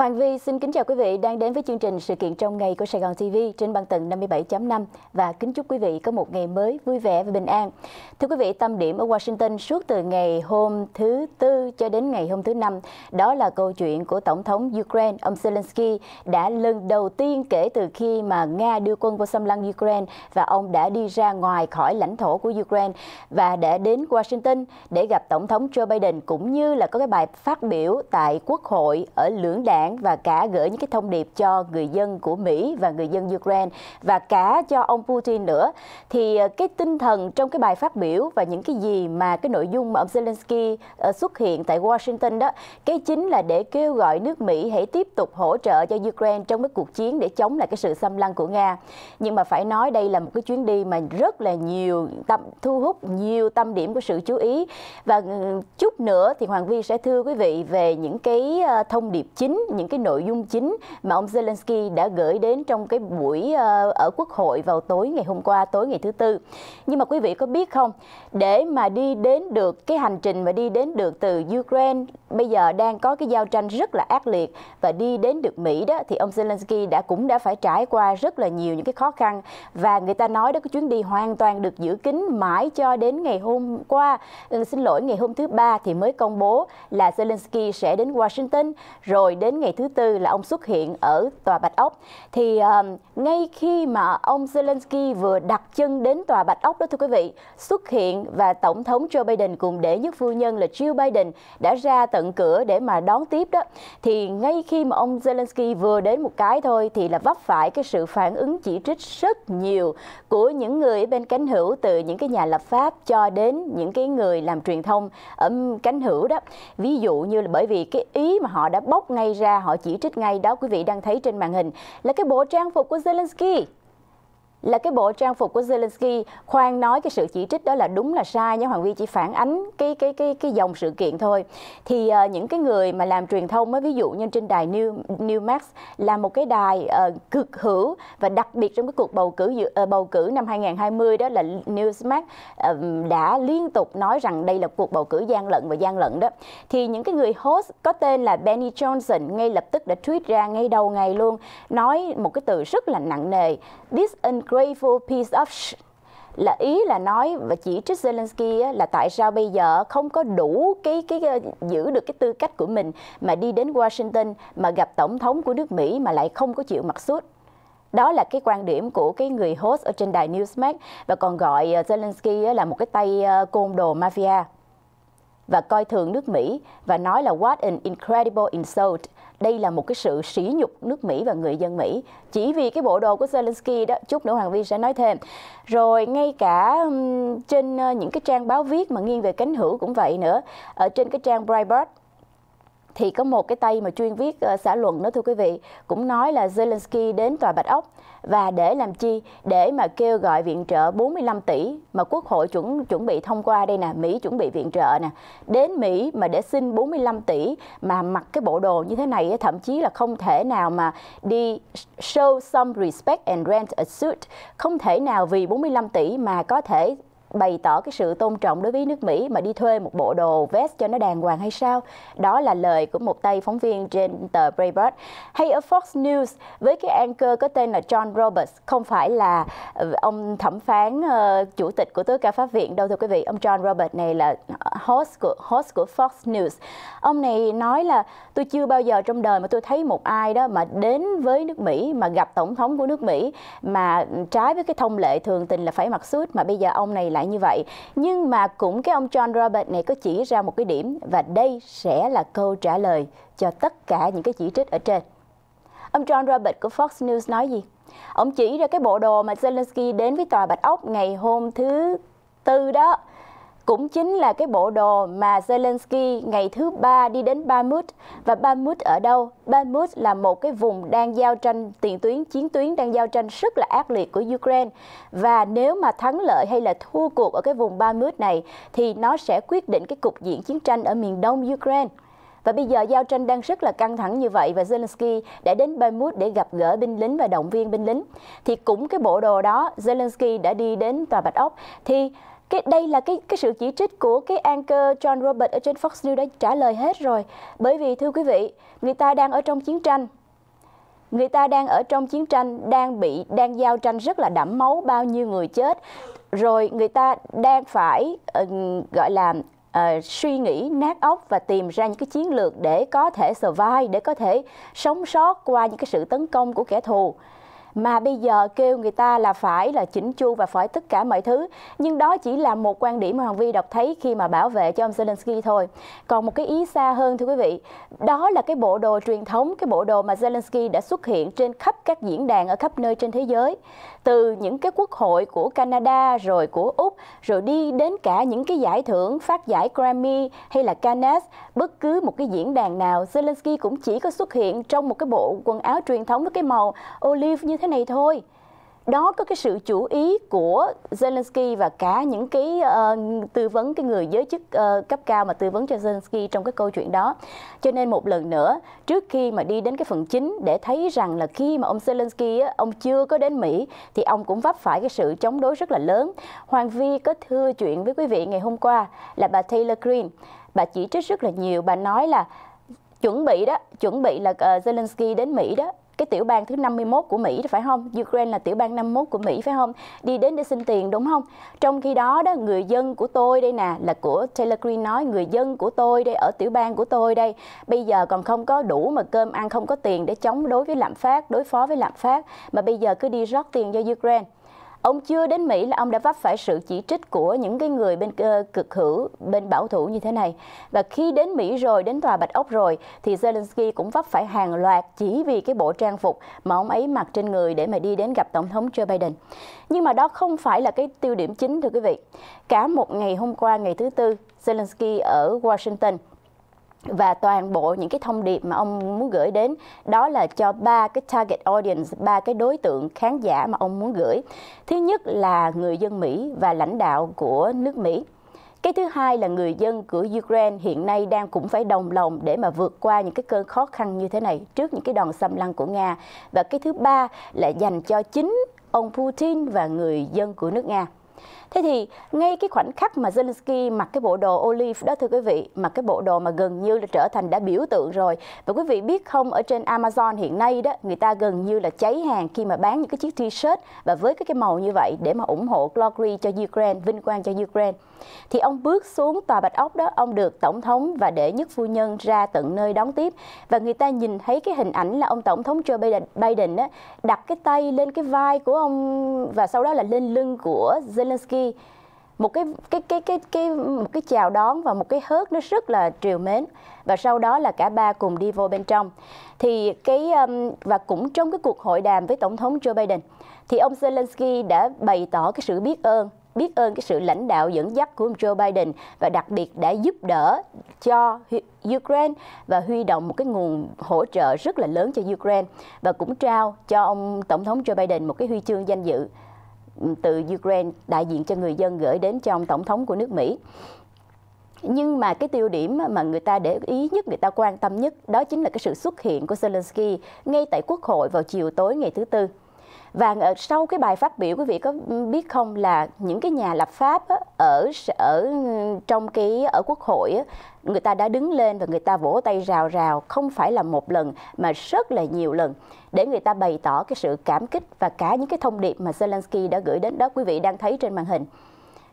Hoàng Vi xin kính chào quý vị đang đến với chương trình sự kiện trong ngày của Sài Gòn TV trên băng tần 57.5 và kính chúc quý vị có một ngày mới vui vẻ và bình an. Thưa quý vị, tâm điểm ở Washington suốt từ ngày hôm thứ Tư cho đến ngày hôm thứ Năm, đó là câu chuyện của Tổng thống Ukraine ông Zelensky đã lần đầu tiên kể từ khi mà Nga đưa quân vào xâm lăng Ukraine và ông đã đi ra ngoài khỏi lãnh thổ của Ukraine và đã đến Washington để gặp Tổng thống Joe Biden cũng như là có cái bài phát biểu tại Quốc hội ở lưỡng đảng Bản và cả gửi những cái thông điệp cho người dân của Mỹ và người dân Ukraine và cả cho ông Putin nữa thì ờ, cái tinh thần trong cái bài phát biểu và những cái gì mà cái nội dung mà ông Zelensky ờ, xuất hiện tại Washington đó cái chính là để kêu gọi nước Mỹ hãy tiếp tục hỗ trợ cho Ukraine trong cái cuộc chiến để chống lại cái sự xâm lăng của Nga nhưng mà phải nói đây là một cái chuyến đi mà rất là nhiều tâm thu hút nhiều tâm điểm của sự chú ý và ừ, chút nữa thì Hoàng Vi sẽ thưa quý vị về những cái ờ, thông điệp chính những cái nội dung chính mà ông Zelensky đã gửi đến trong cái buổi ờ, ở Quốc hội vào tối ngày hôm qua, tối ngày thứ Tư. Nhưng mà quý vị có biết không, để mà đi đến được cái hành trình mà đi đến được từ Ukraine bây giờ đang có cái giao tranh rất là ác liệt và đi đến được Mỹ đó thì ông Zelensky đã cũng đã phải trải qua rất là nhiều những cái khó khăn và người ta nói đó cái chuyến đi hoàn toàn được giữ kín mãi cho đến ngày hôm qua ờ, xin lỗi ngày hôm thứ ba thì mới công bố là Zelensky sẽ đến Washington rồi đến ngày thứ tư là ông xuất hiện ở tòa Bạch Ốc thì uh, ngay khi mà ông Zelensky vừa đặt chân đến tòa Bạch Ốc đó thưa quý vị xuất hiện và tổng thống Joe Biden cùng đệ nhất phu nhân là Jill Biden đã ra tận cửa để mà đón tiếp đó thì ngay khi mà ông Zelensky vừa đến một cái thôi thì là vấp phải cái sự phản ứng chỉ trích rất nhiều của những người ở bên cánh hữu từ những cái nhà lập pháp cho đến những cái người làm truyền thông ở cánh hữu đó ví dụ như là bởi vì cái ý mà họ đã bóc ngay ra họ chỉ trích ngay đó quý vị đang thấy trên màn hình là cái bộ trang phục của Zelensky là cái bộ trang phục của Zelensky khoan nói cái sự chỉ trích đó là đúng là sai nhưng Hoàng Vi chỉ phản ánh cái cái cái cái dòng sự kiện thôi thì uh, những cái người mà làm truyền thông mới ví dụ như trên đài New Newmax là một cái đài uh, cực hữu và đặc biệt trong cái cuộc bầu cử uh, bầu cử năm 2020 đó là Newsmax uh, đã liên tục nói rằng đây là cuộc bầu cử gian lận và gian lận đó thì những cái người host có tên là Benny Johnson ngay lập tức đã tweet ra ngay đầu ngày luôn nói một cái từ rất là nặng nề this grateful piece of là ý là nói và chỉ trích Zelensky là tại sao bây giờ không có đủ cái cái giữ được cái tư cách của mình mà đi đến Washington mà gặp tổng thống của nước Mỹ mà lại không có chịu mặt suốt đó là cái quan điểm của cái người host ở trên đài Newsmax và còn gọi ờ, Zelensky là một cái tay ờ, côn đồ mafia và coi thường nước Mỹ và nói là what an incredible insult đây là một cái sự sỉ nhục nước Mỹ và người dân Mỹ chỉ vì cái bộ đồ của Zelensky đó chút nữa Hoàng Vi sẽ nói thêm rồi ngay cả trên ờ, những cái trang báo viết mà nghiêng về cánh hữu cũng vậy nữa ở trên cái trang Breitbart thì có một cái tay mà chuyên viết ờ, xã luận đó thưa quý vị cũng nói là Zelensky đến tòa Bạch Ốc và để làm chi để mà kêu gọi viện trợ 45 tỷ mà quốc hội chuẩn chuẩn bị thông qua đây nè Mỹ chuẩn bị viện trợ nè đến Mỹ mà để xin 45 tỷ mà mặc cái bộ đồ như thế này thậm chí là không thể nào mà đi show some respect and rent a suit không thể nào vì 45 tỷ mà có thể bày tỏ cái sự tôn trọng đối với nước Mỹ mà đi thuê một bộ đồ vest cho nó đàng hoàng hay sao? Đó là lời của một tay phóng viên trên tờ Breitbart. Hay ở Fox News với cái anchor có tên là John Roberts không phải là ờ, ông thẩm phán uh, chủ tịch của tối cao pháp viện đâu thưa quý vị. Ông John Roberts này là host của host của Fox News. Ông này nói là tôi chưa bao giờ trong đời mà tôi thấy một ai đó mà đến với nước Mỹ mà gặp tổng thống của nước Mỹ mà trái với cái thông lệ thường tình là phải mặc suit mà bây giờ ông này là lại như vậy. Nhưng mà cũng cái ông John Robert này có chỉ ra một cái điểm và đây sẽ là câu trả lời cho tất cả những cái chỉ trích ở trên. Ông John Robert của Fox News nói gì? Ông chỉ ra cái bộ đồ mà Zelensky đến với tòa Bạch Ốc ngày hôm thứ Tư đó cũng chính là cái bộ đồ mà Zelensky ngày thứ ba đi đến Bakhmut và Bakhmut ở đâu? Bakhmut là một cái vùng đang giao tranh tiền tuyến chiến tuyến đang giao tranh rất là ác liệt của Ukraine và nếu mà thắng lợi hay là thua cuộc ở cái vùng Bakhmut này thì nó sẽ quyết định cái cục diện chiến tranh ở miền đông Ukraine. Và bây giờ giao tranh đang rất là căng thẳng như vậy và Zelensky đã đến Bakhmut để gặp gỡ binh lính và động viên binh lính. Thì cũng cái bộ đồ đó Zelensky đã đi đến tòa Bạch Ốc thì cái đây là cái cái sự chỉ trích của cái anchor John Robert ở trên Fox News đã trả lời hết rồi bởi vì thưa quý vị người ta đang ở trong chiến tranh người ta đang ở trong chiến tranh đang bị đang giao tranh rất là đẫm máu bao nhiêu người chết rồi người ta đang phải uh, gọi là uh, suy nghĩ nát óc và tìm ra những cái chiến lược để có thể survive để có thể sống sót qua những cái sự tấn công của kẻ thù mà bây giờ kêu người ta là phải là chỉnh chu và phải tất cả mọi thứ nhưng đó chỉ là một quan điểm mà Hoàng Vi đọc thấy khi mà bảo vệ cho ông Zelensky thôi còn một cái ý xa hơn thưa quý vị đó là cái bộ đồ truyền thống cái bộ đồ mà Zelensky đã xuất hiện trên khắp các diễn đàn ở khắp nơi trên thế giới từ những cái quốc hội của Canada rồi của Úc rồi đi đến cả những cái giải thưởng phát giải Grammy hay là Cannes bất cứ một cái diễn đàn nào Zelensky cũng chỉ có xuất hiện trong một cái bộ quần áo truyền thống với cái màu olive như thế này thôi đó có cái sự chủ ý của Zelensky và cả những cái uh, tư vấn cái người giới chức uh, cấp cao mà tư vấn cho Zelensky trong cái câu chuyện đó. Cho nên một lần nữa, trước khi mà đi đến cái phần chính để thấy rằng là khi mà ông Zelensky ông chưa có đến Mỹ thì ông cũng vấp phải cái sự chống đối rất là lớn. Hoàng Vi có thưa chuyện với quý vị ngày hôm qua là bà Taylor Green. Bà chỉ trích rất là nhiều, bà nói là chuẩn bị đó, chuẩn bị là uh, Zelensky đến Mỹ đó cái tiểu bang thứ 51 của Mỹ phải không? Ukraine là tiểu bang 51 của Mỹ phải không? Đi đến để xin tiền đúng không? Trong khi đó đó người dân của tôi đây nè là của Taylor Green nói người dân của tôi đây ở tiểu bang của tôi đây bây giờ còn không có đủ mà cơm ăn không có tiền để chống đối với lạm phát đối phó với lạm phát mà bây giờ cứ đi rót tiền cho Ukraine Ông chưa đến Mỹ là ông đã vấp phải sự chỉ trích của những cái người bên ờ, cực hữu, bên bảo thủ như thế này. Và khi đến Mỹ rồi, đến tòa Bạch Ốc rồi, thì Zelensky cũng vấp phải hàng loạt chỉ vì cái bộ trang phục mà ông ấy mặc trên người để mà đi đến gặp Tổng thống Joe Biden. Nhưng mà đó không phải là cái tiêu điểm chính thưa quý vị. Cả một ngày hôm qua, ngày thứ Tư, Zelensky ở Washington và toàn bộ những cái thông điệp mà ông muốn gửi đến đó là cho ba cái target audience ba cái đối tượng khán giả mà ông muốn gửi thứ nhất là người dân mỹ và lãnh đạo của nước mỹ cái thứ hai là người dân của Ukraine hiện nay đang cũng phải đồng lòng để mà vượt qua những cái cơn khó khăn như thế này trước những cái đòn xâm lăng của Nga. Và cái thứ ba là dành cho chính ông Putin và người dân của nước Nga. Thế thì ngay cái khoảnh khắc mà Zelensky mặc cái bộ đồ olive đó thưa quý vị, mặc cái bộ đồ mà gần như là trở thành đã biểu tượng rồi. Và quý vị biết không, ở trên Amazon hiện nay đó, người ta gần như là cháy hàng khi mà bán những cái chiếc t-shirt và với cái cái màu như vậy để mà ủng hộ glory cho Ukraine, vinh quang cho Ukraine. Thì ông bước xuống tòa Bạch Ốc đó, ông được Tổng thống và để nhất phu nhân ra tận nơi đón tiếp và người ta nhìn thấy cái hình ảnh là ông Tổng thống Joe Biden, Biden đó, đặt cái tay lên cái vai của ông và sau đó là lên lưng của Zelensky một cái cái cái cái cái một cái chào đón và một cái hớt nó rất là triều mến và sau đó là cả ba cùng đi vô bên trong thì cái um, và cũng trong cái cuộc hội đàm với tổng thống Joe Biden thì ông Zelensky đã bày tỏ cái sự biết ơn biết ơn cái sự lãnh đạo dẫn dắt của ông Joe Biden và đặc biệt đã giúp đỡ cho Ukraine và huy động một cái nguồn hỗ trợ rất là lớn cho Ukraine và cũng trao cho ông tổng thống Joe Biden một cái huy chương danh dự từ Ukraine đại diện cho người dân gửi đến cho ông tổng thống của nước Mỹ nhưng mà cái tiêu điểm mà người ta để ý nhất, người ta quan tâm nhất đó chính là cái sự xuất hiện của Zelensky ngay tại Quốc hội vào chiều tối ngày thứ Tư. Và ở sau cái bài phát biểu quý vị có biết không là những cái nhà lập pháp ở ở trong cái ở quốc hội người ta đã đứng lên và người ta vỗ tay rào rào không phải là một lần mà rất là nhiều lần để người ta bày tỏ cái sự cảm kích và cả những cái thông điệp mà Zelensky đã gửi đến đó quý vị đang thấy trên màn hình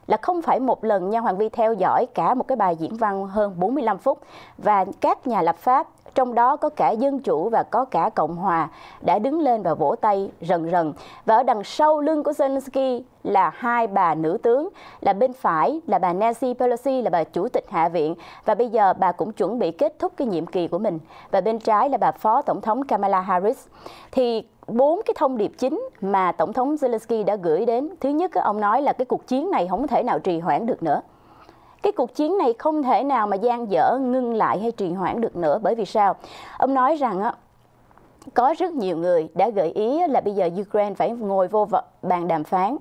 là không phải một lần nha Hoàng Vi theo dõi cả một cái bài diễn văn hơn 45 phút và các nhà lập pháp trong đó có cả dân chủ và có cả cộng hòa đã đứng lên và vỗ tay rần rần và ở đằng sau lưng của Zelensky là hai bà nữ tướng, là bên phải là bà Nancy Pelosi là bà chủ tịch Hạ viện và bây giờ bà cũng chuẩn bị kết thúc cái nhiệm kỳ của mình và bên trái là bà phó tổng thống Kamala Harris. Thì bốn cái thông điệp chính mà tổng thống Zelensky đã gửi đến. Thứ nhất ông nói là cái cuộc chiến này không thể nào trì hoãn được nữa cái cuộc chiến này không thể nào mà gian dở ngưng lại hay trì hoãn được nữa bởi vì sao ông nói rằng á có rất nhiều người đã gợi ý là bây giờ Ukraine phải ngồi vô bàn đàm phán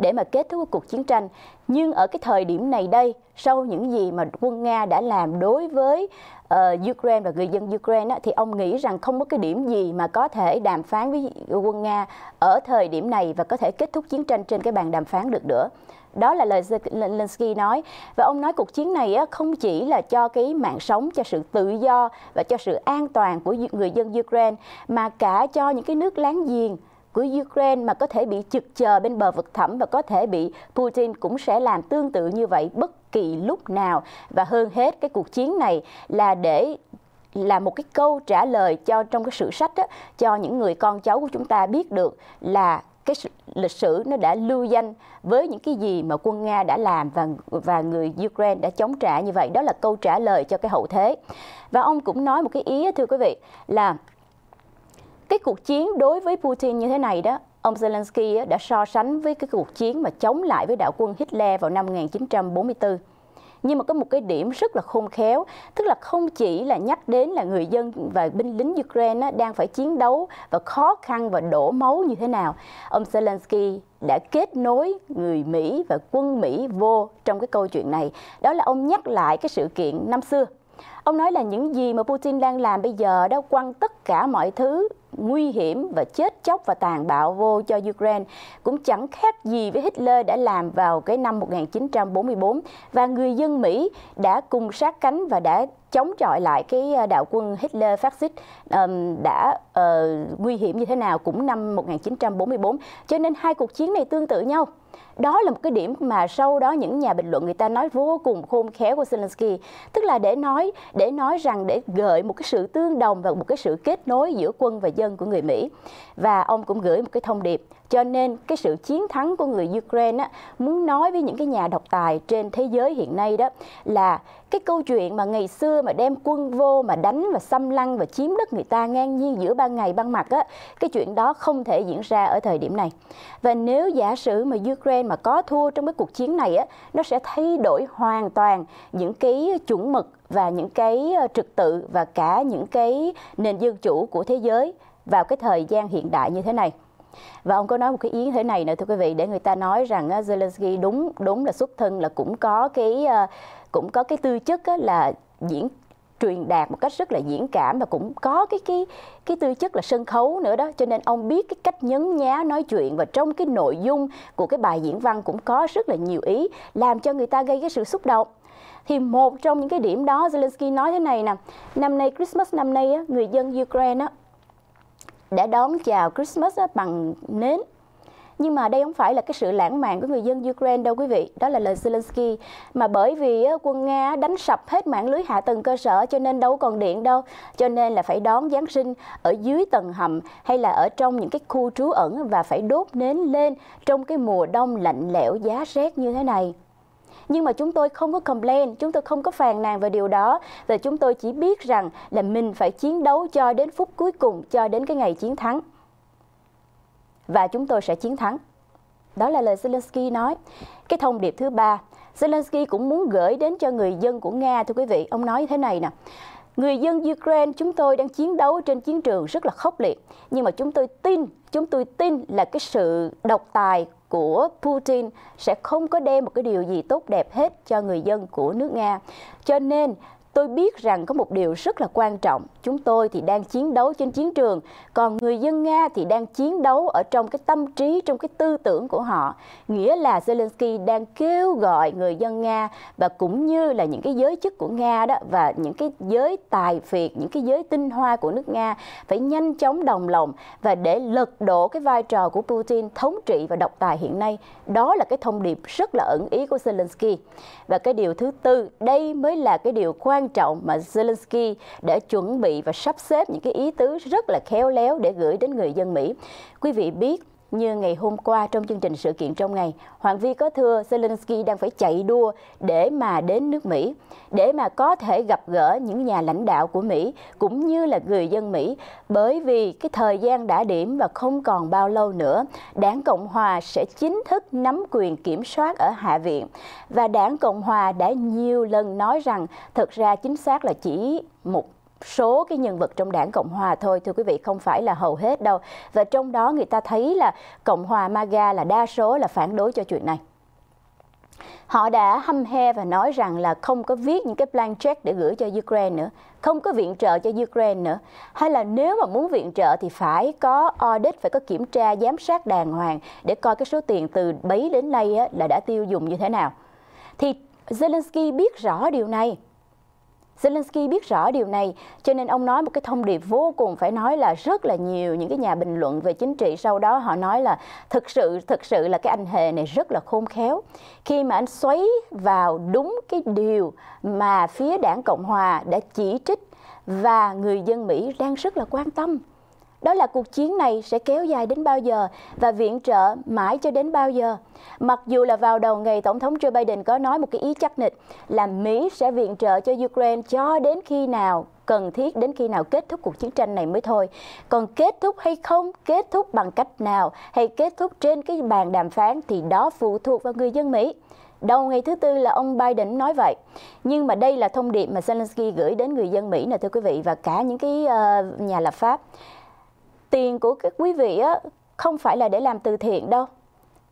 để mà kết thúc cuộc chiến tranh. Nhưng ở cái thời điểm này đây, sau những gì mà quân Nga đã làm đối với uh, Ukraine và người dân Ukraine, thì ông nghĩ rằng không có cái điểm gì mà có thể đàm phán với quân Nga ở thời điểm này và có thể kết thúc chiến tranh trên cái bàn đàm phán được nữa. Đó là lời Zelensky nói. Và ông nói cuộc chiến này không chỉ là cho cái mạng sống, cho sự tự do và cho sự an toàn của người dân Ukraine, mà cả cho những cái nước láng giềng của Ukraine mà có thể bị trực chờ bên bờ vực thẳm và có thể bị Putin cũng sẽ làm tương tự như vậy bất kỳ lúc nào. Và hơn hết cái cuộc chiến này là để là một cái câu trả lời cho trong cái sử sách đó, cho những người con cháu của chúng ta biết được là cái lịch sử nó đã lưu danh với những cái gì mà quân Nga đã làm và và người Ukraine đã chống trả như vậy đó là câu trả lời cho cái hậu thế và ông cũng nói một cái ý thưa quý vị là cái cuộc chiến đối với Putin như thế này đó, ông Zelensky đã so sánh với cái cuộc chiến mà chống lại với đạo quân Hitler vào năm 1944 nhưng mà có một cái điểm rất là khôn khéo tức là không chỉ là nhắc đến là người dân và binh lính Ukraine đang phải chiến đấu và khó khăn và đổ máu như thế nào ông Zelensky đã kết nối người Mỹ và quân Mỹ vô trong cái câu chuyện này đó là ông nhắc lại cái sự kiện năm xưa Ông nói là những gì mà Putin đang làm bây giờ đã quăng tất cả mọi thứ nguy hiểm và chết chóc và tàn bạo vô cho Ukraine cũng chẳng khác gì với Hitler đã làm vào cái năm 1944 và người dân Mỹ đã cùng sát cánh và đã chống chọi lại cái ờ, đạo quân Hitler phát xít đã uh, nguy hiểm như thế nào cũng năm 1944 cho nên hai cuộc chiến này tương tự nhau đó là một cái điểm mà sau đó những nhà bình luận người ta nói vô cùng khôn khéo của Zelensky tức là để nói để nói rằng để gợi một cái sự tương đồng và một cái sự kết nối giữa quân và dân của người Mỹ và ông cũng gửi một cái thông điệp cho nên cái sự chiến thắng của người Ukraine á, muốn nói với những cái nhà độc tài trên thế giới hiện nay đó là cái câu chuyện mà ngày xưa mà đem quân vô mà đánh và xâm lăng và chiếm đất người ta ngang nhiên giữa ban ngày ban mặt á cái chuyện đó không thể diễn ra ở thời điểm này và nếu giả sử mà Ukraine mà có thua trong cái cuộc chiến này á nó sẽ thay đổi hoàn toàn những cái chuẩn mực và những cái ờ, trực tự và cả những cái nền dân chủ của thế giới vào cái thời gian hiện đại như thế này và ông có nói một cái ý thế này nữa thưa quý vị để người ta nói rằng Zelensky đúng đúng là xuất thân là cũng có cái ờ, cũng có cái tư chất là diễn truyền đạt một cách rất là diễn cảm và cũng có cái cái cái tư chất là sân khấu nữa đó cho nên ông biết cái cách nhấn nhá nói chuyện và trong cái nội dung của cái bài diễn văn cũng có rất là nhiều ý làm cho người ta gây cái sự xúc động thì một trong những cái điểm đó Zelensky nói thế này nè năm nay Christmas năm nay á, người dân Ukraine á, đã đón chào Christmas á, bằng nến nhưng mà đây không phải là cái sự lãng mạn của người dân Ukraine đâu quý vị đó là lời Zelensky mà bởi vì quân Nga đánh sập hết mạng lưới hạ tầng cơ sở cho nên đâu còn điện đâu cho nên là phải đón Giáng sinh ở dưới tầng hầm hay là ở trong những cái khu trú ẩn và phải đốt nến lên trong cái mùa đông lạnh lẽo giá rét như thế này nhưng mà chúng tôi không có complain, chúng tôi không có phàn nàn về điều đó và chúng tôi chỉ biết rằng là mình phải chiến đấu cho đến phút cuối cùng, cho đến cái ngày chiến thắng và chúng tôi sẽ chiến thắng. Đó là lời Zelensky nói. Cái thông điệp thứ ba, Zelensky cũng muốn gửi đến cho người dân của Nga thưa quý vị. Ông nói thế này nè. Người dân Ukraine chúng tôi đang chiến đấu trên chiến trường rất là khốc liệt, nhưng mà chúng tôi tin, chúng tôi tin là cái sự độc tài của Putin sẽ không có đem một cái điều gì tốt đẹp hết cho người dân của nước Nga. Cho nên tôi biết rằng có một điều rất là quan trọng chúng tôi thì đang chiến đấu trên chiến trường, còn người dân Nga thì đang chiến đấu ở trong cái tâm trí, trong cái tư tưởng của họ. Nghĩa là Zelensky đang kêu gọi người dân Nga và cũng như là những cái giới chức của Nga đó và những cái giới tài phiệt, những cái giới tinh hoa của nước Nga phải nhanh chóng đồng lòng và để lật đổ cái vai trò của Putin thống trị và độc tài hiện nay. Đó là cái thông điệp rất là ẩn ý của Zelensky. Và cái điều thứ tư, đây mới là cái điều quan trọng mà Zelensky đã chuẩn bị vị và sắp xếp những cái ý tứ rất là khéo léo để gửi đến người dân Mỹ. Quý vị biết như ngày hôm qua trong chương trình sự kiện trong ngày, Hoàng Vi có thưa Zelensky đang phải chạy đua để mà đến nước Mỹ, để mà có thể gặp gỡ những nhà lãnh đạo của Mỹ cũng như là người dân Mỹ bởi vì cái thời gian đã điểm và không còn bao lâu nữa, đảng Cộng Hòa sẽ chính thức nắm quyền kiểm soát ở Hạ viện. Và đảng Cộng Hòa đã nhiều lần nói rằng thực ra chính xác là chỉ một số cái nhân vật trong đảng Cộng Hòa thôi thưa quý vị không phải là hầu hết đâu và trong đó người ta thấy là Cộng Hòa MAGA là đa số là phản đối cho chuyện này họ đã hâm he và nói rằng là không có viết những cái plan check để gửi cho Ukraine nữa, không có viện trợ cho Ukraine nữa. Hay là nếu mà muốn viện trợ thì phải có audit, phải có kiểm tra, giám sát đàng hoàng để coi cái số tiền từ bấy đến nay là đã tiêu dùng như thế nào. Thì Zelensky biết rõ điều này Zelensky biết rõ điều này, cho nên ông nói một cái thông điệp vô cùng phải nói là rất là nhiều những cái nhà bình luận về chính trị sau đó họ nói là thực sự thực sự là cái anh hề này rất là khôn khéo. Khi mà anh xoáy vào đúng cái điều mà phía đảng Cộng hòa đã chỉ trích và người dân Mỹ đang rất là quan tâm đó là cuộc chiến này sẽ kéo dài đến bao giờ và viện trợ mãi cho đến bao giờ. Mặc dù là vào đầu ngày Tổng thống Joe Biden có nói một cái ý chắc nịch là Mỹ sẽ viện trợ cho Ukraine cho đến khi nào cần thiết đến khi nào kết thúc cuộc chiến tranh này mới thôi. Còn kết thúc hay không, kết thúc bằng cách nào hay kết thúc trên cái bàn đàm phán thì đó phụ thuộc vào người dân Mỹ. Đầu ngày thứ Tư là ông Biden nói vậy. Nhưng mà đây là thông điệp mà Zelensky gửi đến người dân Mỹ nè thưa quý vị và cả những cái uh, nhà lập pháp tiền của các quý vị á, không phải là để làm từ thiện đâu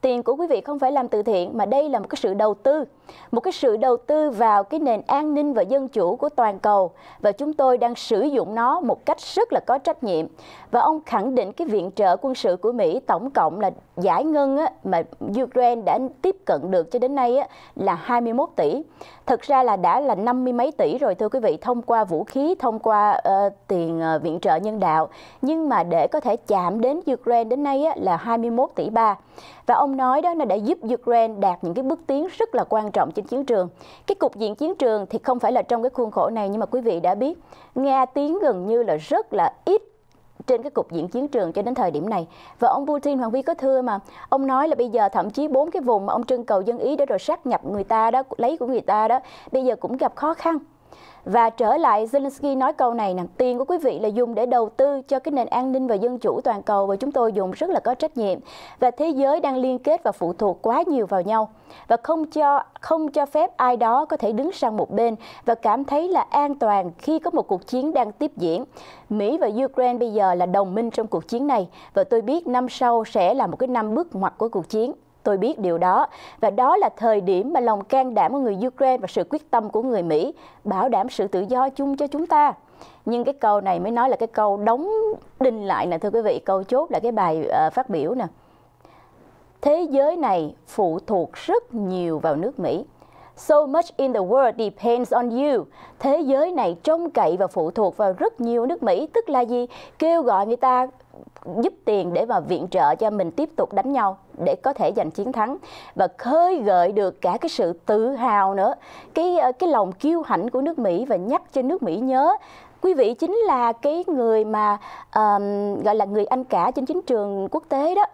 tiền của quý vị không phải làm từ thiện mà đây là một cái sự đầu tư một cái sự đầu tư vào cái nền an ninh và dân chủ của toàn cầu và chúng tôi đang sử dụng nó một cách rất là có trách nhiệm và ông khẳng định cái viện trợ quân sự của Mỹ tổng cộng là giải ngân á, mà Ukraine đã tiếp cận được cho đến nay á, là 21 tỷ thực ra là đã là 50 mấy tỷ rồi thưa quý vị thông qua vũ khí thông qua uh, tiền uh, viện trợ nhân đạo nhưng mà để có thể chạm đến Ukraine đến nay á, là 21 tỷ ba và ông nói đó là đã giúp Ukraine đạt những cái bước tiến rất là quan trọng trọng trên chiến trường. Cái cục diện chiến trường thì không phải là trong cái khuôn khổ này nhưng mà quý vị đã biết, Nga tiến gần như là rất là ít trên cái cục diện chiến trường cho đến thời điểm này. Và ông Putin Hoàng Vi có thưa mà, ông nói là bây giờ thậm chí bốn cái vùng mà ông trưng cầu dân Ý để rồi sát nhập người ta đó, lấy của người ta đó, bây giờ cũng gặp khó khăn. Và trở lại, Zelensky nói câu này nè, tiền của quý vị là dùng để đầu tư cho cái nền an ninh và dân chủ toàn cầu và chúng tôi dùng rất là có trách nhiệm. Và thế giới đang liên kết và phụ thuộc quá nhiều vào nhau và không cho không cho phép ai đó có thể đứng sang một bên và cảm thấy là an toàn khi có một cuộc chiến đang tiếp diễn. Mỹ và Ukraine bây giờ là đồng minh trong cuộc chiến này và tôi biết năm sau sẽ là một cái năm bước ngoặt của cuộc chiến. Tôi biết điều đó. Và đó là thời điểm mà lòng can đảm của người Ukraine và sự quyết tâm của người Mỹ bảo đảm sự tự do chung cho chúng ta nhưng cái câu này mới nói là cái câu đóng đinh lại nè thưa quý vị câu chốt là cái bài uh, phát biểu nè thế giới này phụ thuộc rất nhiều vào nước mỹ So much in the world depends on you. Thế giới này trông cậy và phụ thuộc vào rất nhiều nước Mỹ, tức là gì? Kêu gọi người ta giúp tiền để mà viện trợ cho mình tiếp tục đánh nhau để có thể giành chiến thắng và khơi gợi được cả cái sự tự hào nữa cái ờ, cái lòng kiêu hãnh của nước Mỹ và nhắc cho nước Mỹ nhớ quý vị chính là cái người mà um, gọi là người anh cả trên chính trường quốc tế đó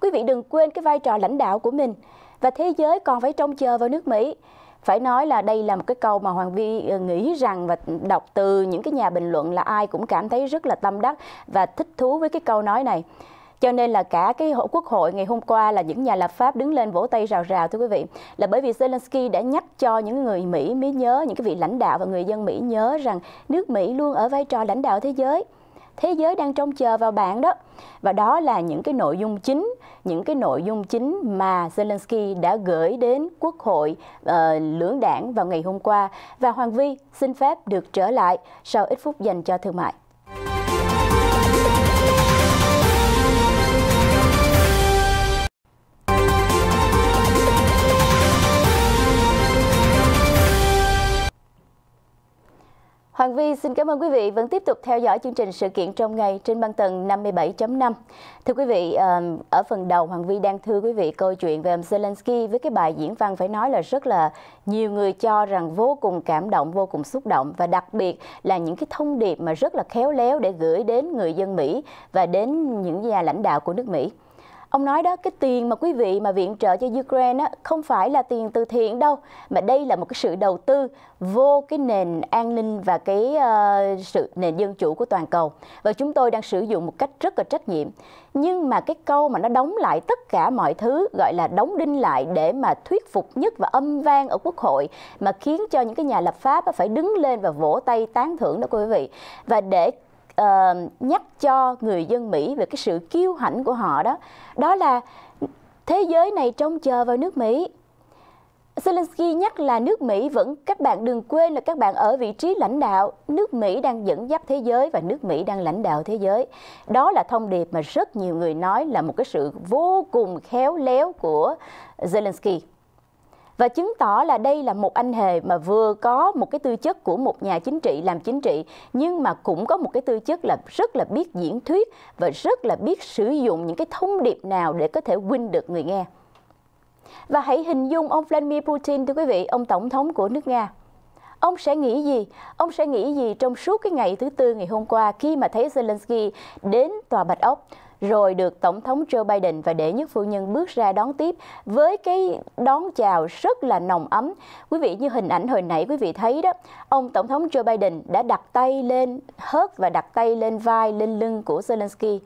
quý vị đừng quên cái vai trò lãnh đạo của mình và thế giới còn phải trông chờ vào nước Mỹ phải nói là đây là một cái câu mà hoàng vi ờ, nghĩ rằng và đọc từ những cái nhà bình luận là ai cũng cảm thấy rất là tâm đắc và thích thú với cái câu nói này cho nên là cả cái hội quốc hội ngày hôm qua là những nhà lập pháp đứng lên vỗ tay rào rào thưa quý vị là bởi vì Zelensky đã nhắc cho những người Mỹ mới nhớ những cái vị lãnh đạo và người dân Mỹ nhớ rằng nước Mỹ luôn ở vai trò lãnh đạo thế giới thế giới đang trông chờ vào bạn đó và đó là những cái nội dung chính những cái nội dung chính mà Zelensky đã gửi đến Quốc hội uh, lưỡng đảng vào ngày hôm qua và Hoàng Vi xin phép được trở lại sau ít phút dành cho thương mại. Hoàng Vi xin cảm ơn quý vị vẫn tiếp tục theo dõi chương trình sự kiện trong ngày trên băng tầng 57.5. Thưa quý vị, ở phần đầu Hoàng Vi đang thưa quý vị câu chuyện về ông Zelensky với cái bài diễn văn phải nói là rất là nhiều người cho rằng vô cùng cảm động, vô cùng xúc động và đặc biệt là những cái thông điệp mà rất là khéo léo để gửi đến người dân Mỹ và đến những nhà lãnh đạo của nước Mỹ. Ông nói đó, cái tiền mà quý vị mà viện trợ cho Ukraine á, không phải là tiền từ thiện đâu, mà đây là một cái sự đầu tư vô cái nền an ninh và cái uh, sự nền dân chủ của toàn cầu. Và chúng tôi đang sử dụng một cách rất là trách nhiệm. Nhưng mà cái câu mà nó đóng lại tất cả mọi thứ gọi là đóng đinh lại để mà thuyết phục nhất và âm vang ở Quốc hội mà khiến cho những cái nhà lập pháp phải đứng lên và vỗ tay tán thưởng đó quý vị. Và để uh, nhắc cho người dân Mỹ về cái sự kiêu hãnh của họ đó đó là thế giới này trông chờ vào nước Mỹ Zelensky nhắc là nước Mỹ vẫn các bạn đừng quên là các bạn ở vị trí lãnh đạo, nước Mỹ đang dẫn dắt thế giới và nước Mỹ đang lãnh đạo thế giới. Đó là thông điệp mà rất nhiều người nói là một cái sự vô cùng khéo léo của Zelensky và chứng tỏ là đây là một anh hề mà vừa có một cái tư chất của một nhà chính trị làm chính trị nhưng mà cũng có một cái tư chất là rất là biết diễn thuyết và rất là biết sử dụng những cái thông điệp nào để có thể win được người nghe. Và hãy hình dung ông Vladimir Putin thưa quý vị, ông tổng thống của nước Nga ông sẽ nghĩ gì? Ông sẽ nghĩ gì trong suốt cái ngày thứ tư ngày hôm qua khi mà thấy Zelensky đến tòa Bạch Ốc? rồi được Tổng thống Joe Biden và đệ nhất phu nhân bước ra đón tiếp với cái đón chào rất là nồng ấm. Quý vị như hình ảnh hồi nãy quý vị thấy đó, ông Tổng thống Joe Biden đã đặt tay lên hớt và đặt tay lên vai, lên lưng của Zelensky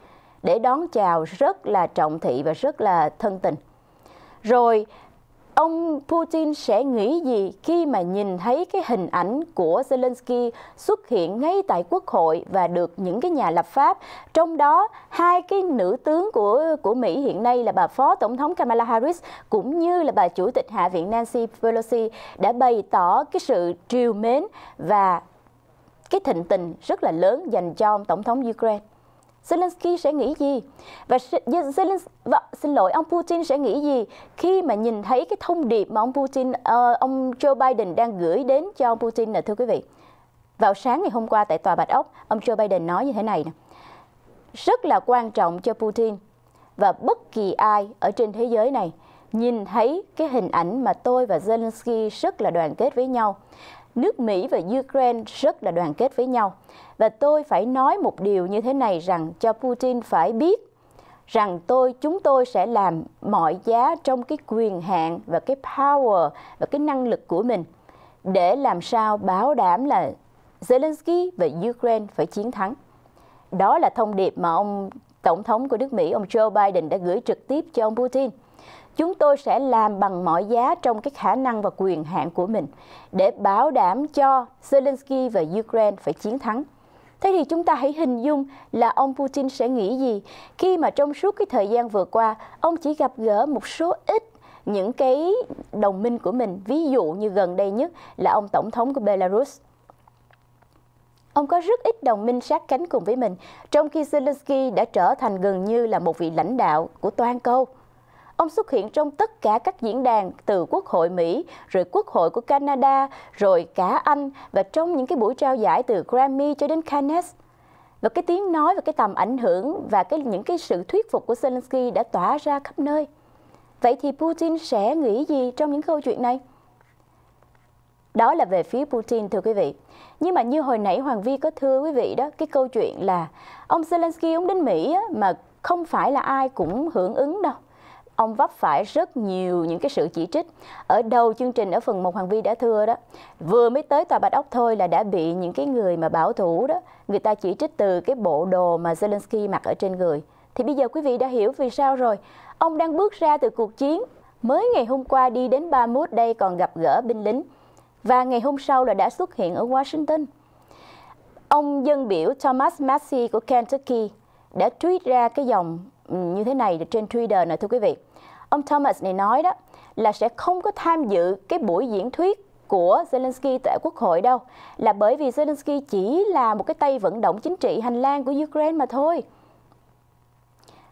để đón chào rất là trọng thị và rất là thân tình. Rồi ông Putin sẽ nghĩ gì khi mà nhìn thấy cái hình ảnh của Zelensky xuất hiện ngay tại Quốc hội và được những cái nhà lập pháp, trong đó hai cái nữ tướng của của Mỹ hiện nay là bà Phó Tổng thống Kamala Harris cũng như là bà Chủ tịch Hạ viện Nancy Pelosi đã bày tỏ cái sự triều mến và cái thịnh tình rất là lớn dành cho ông Tổng thống Ukraine. Zelensky sẽ nghĩ gì và Zelensky và vâng, xin lỗi ông Putin sẽ nghĩ gì khi mà nhìn thấy cái thông điệp mà ông Putin uh, ông Joe Biden đang gửi đến cho ông Putin nè thưa quý vị. Vào sáng ngày hôm qua tại tòa Bạch Ốc, ông Joe Biden nói như thế này nè. Rất là quan trọng cho Putin và bất kỳ ai ở trên thế giới này nhìn thấy cái hình ảnh mà tôi và Zelensky rất là đoàn kết với nhau nước Mỹ và Ukraine rất là đoàn kết với nhau. Và tôi phải nói một điều như thế này rằng cho Putin phải biết rằng tôi chúng tôi sẽ làm mọi giá trong cái quyền hạn và cái power và cái năng lực của mình để làm sao bảo đảm là Zelensky và Ukraine phải chiến thắng. Đó là thông điệp mà ông Tổng thống của nước Mỹ, ông Joe Biden đã gửi trực tiếp cho ông Putin. Chúng tôi sẽ làm bằng mọi giá trong cái khả năng và quyền hạn của mình để bảo đảm cho Zelensky và Ukraine phải chiến thắng. Thế thì chúng ta hãy hình dung là ông Putin sẽ nghĩ gì khi mà trong suốt cái thời gian vừa qua, ông chỉ gặp gỡ một số ít những cái đồng minh của mình, ví dụ như gần đây nhất là ông tổng thống của Belarus ông có rất ít đồng minh sát cánh cùng với mình, trong khi Zelensky đã trở thành gần như là một vị lãnh đạo của toàn cầu. Ông xuất hiện trong tất cả các diễn đàn từ Quốc hội Mỹ, rồi Quốc hội của Canada, rồi cả Anh và trong những cái buổi trao giải từ Grammy cho đến Cannes. Và cái tiếng nói và cái tầm ảnh hưởng và cái những cái sự thuyết phục của Zelensky đã tỏa ra khắp nơi. Vậy thì Putin sẽ nghĩ gì trong những câu chuyện này? Đó là về phía Putin thưa quý vị. Nhưng mà như hồi nãy Hoàng Vi có thưa quý vị đó, cái câu chuyện là ông Zelensky ông đến Mỹ mà không phải là ai cũng hưởng ứng đâu ông vấp phải rất nhiều những cái sự chỉ trích. Ở đầu chương trình ở phần một Hoàng Vi đã thưa đó, vừa mới tới tòa Bạch Ốc thôi là đã bị những cái người mà bảo thủ đó, người ta chỉ trích từ cái bộ đồ mà Zelensky mặc ở trên người. Thì bây giờ quý vị đã hiểu vì sao rồi. Ông đang bước ra từ cuộc chiến, mới ngày hôm qua đi đến ba mút đây còn gặp gỡ binh lính và ngày hôm sau là đã xuất hiện ở Washington. Ông dân biểu Thomas Massey của Kentucky đã tweet ra cái dòng ừ, như thế này trên Twitter nè thưa quý vị ông Thomas này nói đó là sẽ không có tham dự cái buổi diễn thuyết của Zelensky tại Quốc hội đâu là bởi vì Zelensky chỉ là một cái tay vận động chính trị hành lang của Ukraine mà thôi.